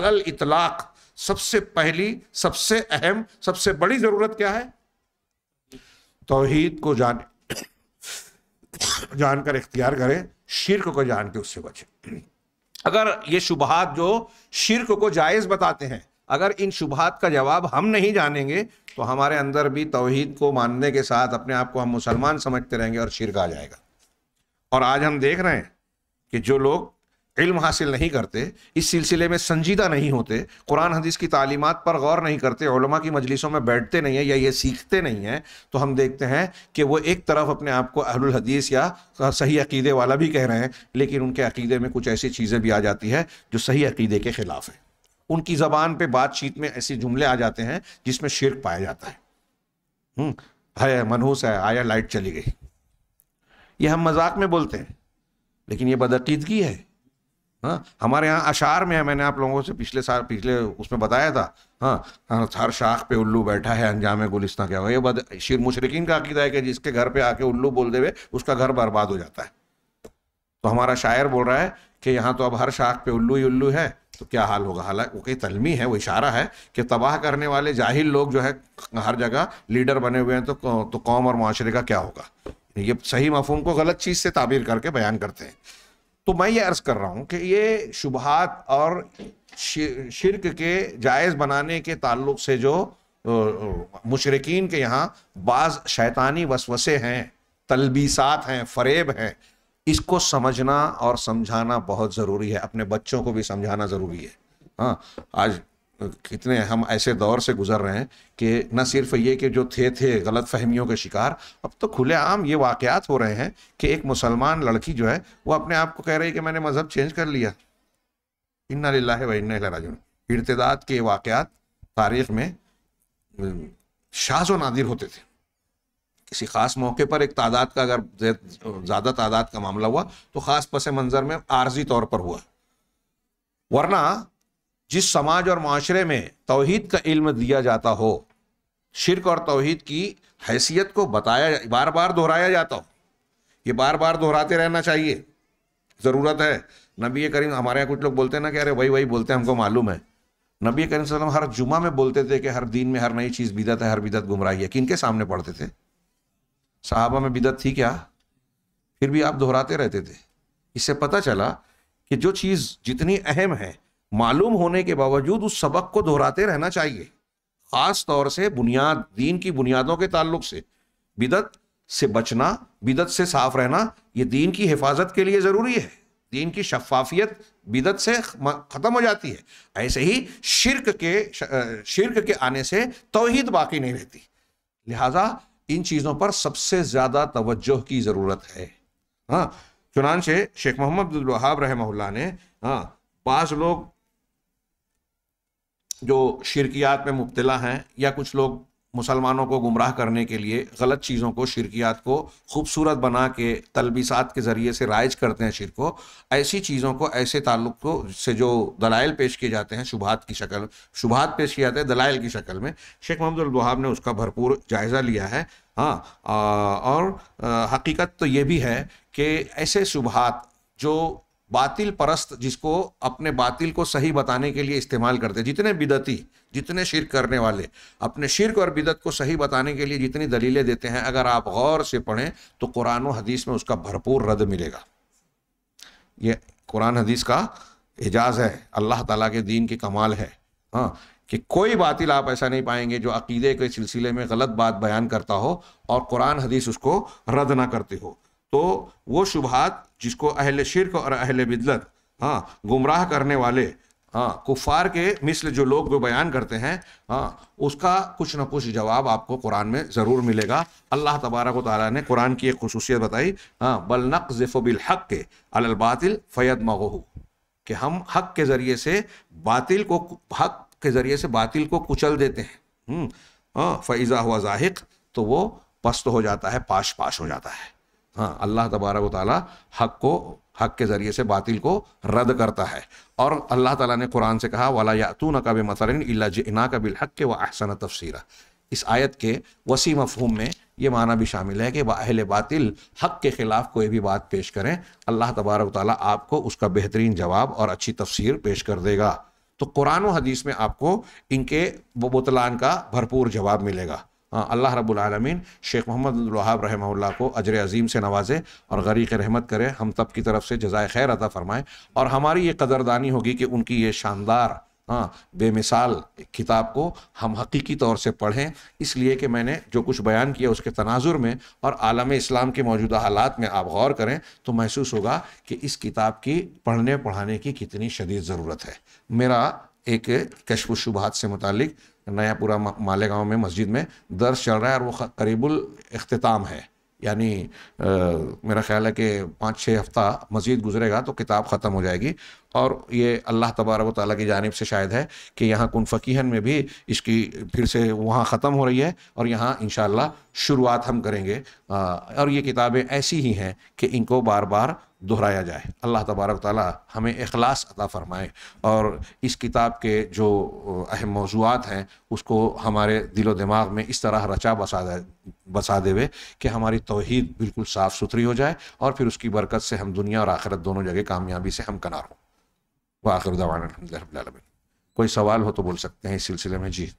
अलल इतलाक सबसे पहली सबसे अहम सबसे बड़ी ज़रूरत क्या है तोहहीद को जान जानकर इख्तियार करें शिरक को जान के उससे बचे अगर ये शुबहत जो शिरक को जायज़ बताते हैं अगर इन शुबहत का जवाब हम नहीं जानेंगे तो हमारे अंदर भी तोहहीद को मानने के साथ अपने आप को हम मुसलमान समझते रहेंगे और शिरक आ जाएगा और आज हम देख रहे हैं कि जो लोग इल्म हासिल नहीं करते इस सिलसिले में संजीदा नहीं होते कुरान हदीस की तालीमत पर गौर नहीं करते उलमा की मजलिसों में बैठते नहीं हैं या ये सीखते नहीं हैं तो हम देखते हैं कि वो एक तरफ अपने आप को अहलुल हदीस या सही अकीदे वाला भी कह रहे हैं लेकिन उनके अकीदे में कुछ ऐसी चीज़ें भी आ जाती है जो सही अकीदे के ख़िलाफ़ है उनकी ज़बान पर बातचीत में ऐसे जुमले आ जाते हैं जिसमें शिरक पाया जाता है है हम्म, मनहूस है आया लाइट चली गई ये हम मजाक में बोलते हैं लेकिन ये बदअकीदगी है हाँ हमारे यहाँ अशार में है मैंने आप लोगों से पिछले साल पिछले उसमें बताया था हाँ, हाँ हर शाख पे उल्लू बैठा है अंजाम गुलिस्तान क्या हुआ ये बद शिर मुशरकिन का अकीदा है कि जिसके घर पे आके उल्लू बोल देवे उसका घर बर्बाद हो जाता है तो हमारा शायर बोल रहा है कि यहाँ तो अब हर शाख पे उल्लू ही उल्लू है तो क्या हाल होगा हालांकि वो कई तलमी है वो इशारा है कि तबाह करने वाले जाहिल लोग जो है हर जगह लीडर बने हुए हैं तो तो कौम और माशरे का क्या होगा ये सही मफहम को गलत चीज़ से ताबीर करके बयान करते हैं तो मैं ये अर्ज कर रहा हूँ कि ये शुभात और शिरक के जायज़ बनाने के ताल्लुक से जो मुशरकिन के यहाँ बाज़ शैतानी वसवसे हैं तलबीसात हैं फरेब हैं इसको समझना और समझाना बहुत ज़रूरी है अपने बच्चों को भी समझाना ज़रूरी है हाँ आज कितने हम ऐसे दौर से गुजर रहे हैं कि न सिर्फ ये कि जो थे थे गलत फहमियों के शिकार अब तो खुलेआम ये वाक़ात हो रहे हैं कि एक मुसलमान लड़की जो है वो अपने आप को कह रही है कि मैंने मज़हब चेंज कर लिया इन्ना लाला व इन्ना राजन इर्तदाद के वाक़ात तारीख में शाज व नादिर होते थे किसी ख़ास मौके पर एक तादाद का अगर ज़्यादा तादाद का मामला हुआ तो ख़ास पस मंज़र में आर्जी तौर पर हुआ वरना जिस समाज और माशरे में तोहहीद का इल्म दिया जाता हो शिरक और तोहहीद की हैसियत को बताया बार बार दोहराया जाता हो ये बार बार दोहराते रहना चाहिए ज़रूरत है नबी करीम हमारे यहाँ कुछ लोग बोलते हैं ना कि अरे वही वही बोलते हैं हमको मालूम है नबी करीम वसल्लम हर जुमा में बोलते थे कि हर दिन में हर नई चीज़ बिदत है हर बिदत गुमराही है किन के सामने पढ़ते थे साहबा में बिदत थी क्या फिर भी आप दोहराते रहते थे इससे पता चला कि जो चीज़ जितनी अहम है मालूम होने के बावजूद उस सबक को दोहराते रहना चाहिए ख़ास तौर से बुनियाद दीन की बुनियादों के ताल्लुक से बिदत से बचना बिदत से साफ रहना ये दीन की हिफाजत के लिए ज़रूरी है दीन की शफाफियत बिदत से ख़त्म हो जाती है ऐसे ही शिरक के शिरक के आने से तोहहीद बाकी नहीं रहती लिहाजा इन चीज़ों पर सबसे ज़्यादा तवज्जो की ज़रूरत है हाँ शे शेख मोहम्मद वहाब ने हाँ बाज़ लोग जो शिरकियात में मुबतला हैं या कुछ लोग मुसलमानों को गुमराह करने के लिए गलत चीज़ों को शिरकियात को खूबसूरत बना के तलबीसात के ज़रिए से राइज करते हैं शिर को ऐसी चीज़ों को ऐसे ताल्लुक को से जो दलाइल पेश किए जाते हैं शुभात की शक्ल शुभात पेश किए जाते हैं दलाइल की शक्ल में शेख मोहम्मद ने उसका भरपूर जायज़ा लिया है हाँ और हकीकत तो ये भी है कि ऐसे शुभात जो बातिल परस्त जिसको अपने बातिल को सही बताने के लिए इस्तेमाल करते जितने बिदती जितने शिर करने वाले अपने शिरक और बिदत को सही बताने के लिए जितनी दलीलें देते हैं अगर आप गौर से पढ़ें तो कुरान हदीस में उसका भरपूर रद्द मिलेगा ये कुरान हदीस का एजाज़ है अल्लाह ताला के दीन की कमाल है हाँ कि कोई बातिल आप ऐसा नहीं पाएंगे जो अकीदे के सिलसिले में गलत बात बयान करता हो और कुरान हदीस उसको रद्द ना करते हो तो वो शुभात जिसको अहल शिरक और अहल बिदलत हाँ गुमराह करने वाले हाँ कुफार के मिसल जो लोग जो बयान करते हैं हाँ उसका कुछ ना कुछ जवाब आपको कुरान में ज़रूर मिलेगा अल्लाह तबारक ताली ने कुरान की एक खसूसियत बताई हाँ बल नक़ बिल हक़ के अलबातिल फ़ैद मगहू कि हम हक़ के ज़रिए से बातिल को हक़ के ज़रिए से बातिल को कुचल देते हैं हम्म, हाँ, फ़ैज़ा हुआ जाहिक तो वो पस्त हो जाता है पाश पाश हो जाता है हाँ अल्लाह तबारक ताली हक को हक के ज़रिए से बातिल को रद्द करता है और अल्लाह ताला ने कुरान से कहा वाला यातू न कब मसरन इना जना कबिल हक के व अहसन तफसीरा इस आयत के वसी मफहम में ये माना भी शामिल है कि अहल बातिल हक के ख़िलाफ़ कोई भी बात पेश करें अल्लाह तबारक ताली आपको उसका बेहतरीन जवाब और अच्छी तफसीर पेश कर देगा तो कुरान हदीस में आपको इनके बुतलान का भरपूर जवाब मिलेगा हाँ, अल्लाह रबालमीन शेख मोहम्मद वहाब रहमल्ला को अजर अजीम से नवाजे और गरीक रहमत करे हम तब की तरफ से जजाय खैर अदा फरमाएँ और हमारी ये कदरदानी होगी कि उनकी ये शानदार हाँ बेमिसाल किताब को हम हकीकी तौर से पढ़ें इसलिए कि मैंने जो कुछ बयान किया उसके तनाजुर में और आलम इस्लाम के मौजूदा हालात में आप गौर करें तो महसूस होगा कि इस किताब की पढ़ने पढ़ाने की कितनी शदीद ज़रूरत है मेरा एक कशफ शुबहत से मुतल नया पूरा मालेगांव में मस्जिद में दर्ज चल रहा है और वो करीबुल अख्ताम है यानी आ, मेरा ख्याल है कि पाँच छः हफ्ता मस्जिद गुजरेगा तो किताब ख़त्म हो जाएगी और ये अल्लाह तबारक ताली की जानब से शायद है कि यहाँ कन फ़कीहन में भी इसकी फिर से वहाँ ख़त्म हो रही है और यहाँ इन शुरुआत हम करेंगे और ये किताबें ऐसी ही हैं कि इनको बार बार दोहराया जाए अल्लाह तबारक ताली हमें अखलास अता फ़रमाए और इस किताब के जो अहम मौजूद हैं उसको हमारे दिलो दिमाग में इस तरह रचा बसा दे बसा देवे कि हमारी तोहद बिल्कुल साफ़ सुथरी हो जाए और फिर उसकी बरकत से हम दुनिया और आखिरत दोनों जगह कामयाबी से हम कनार हों वाखिर आखिर अलहमदिल्ला कोई सवाल हो तो बोल सकते हैं इस सिलसिले में जी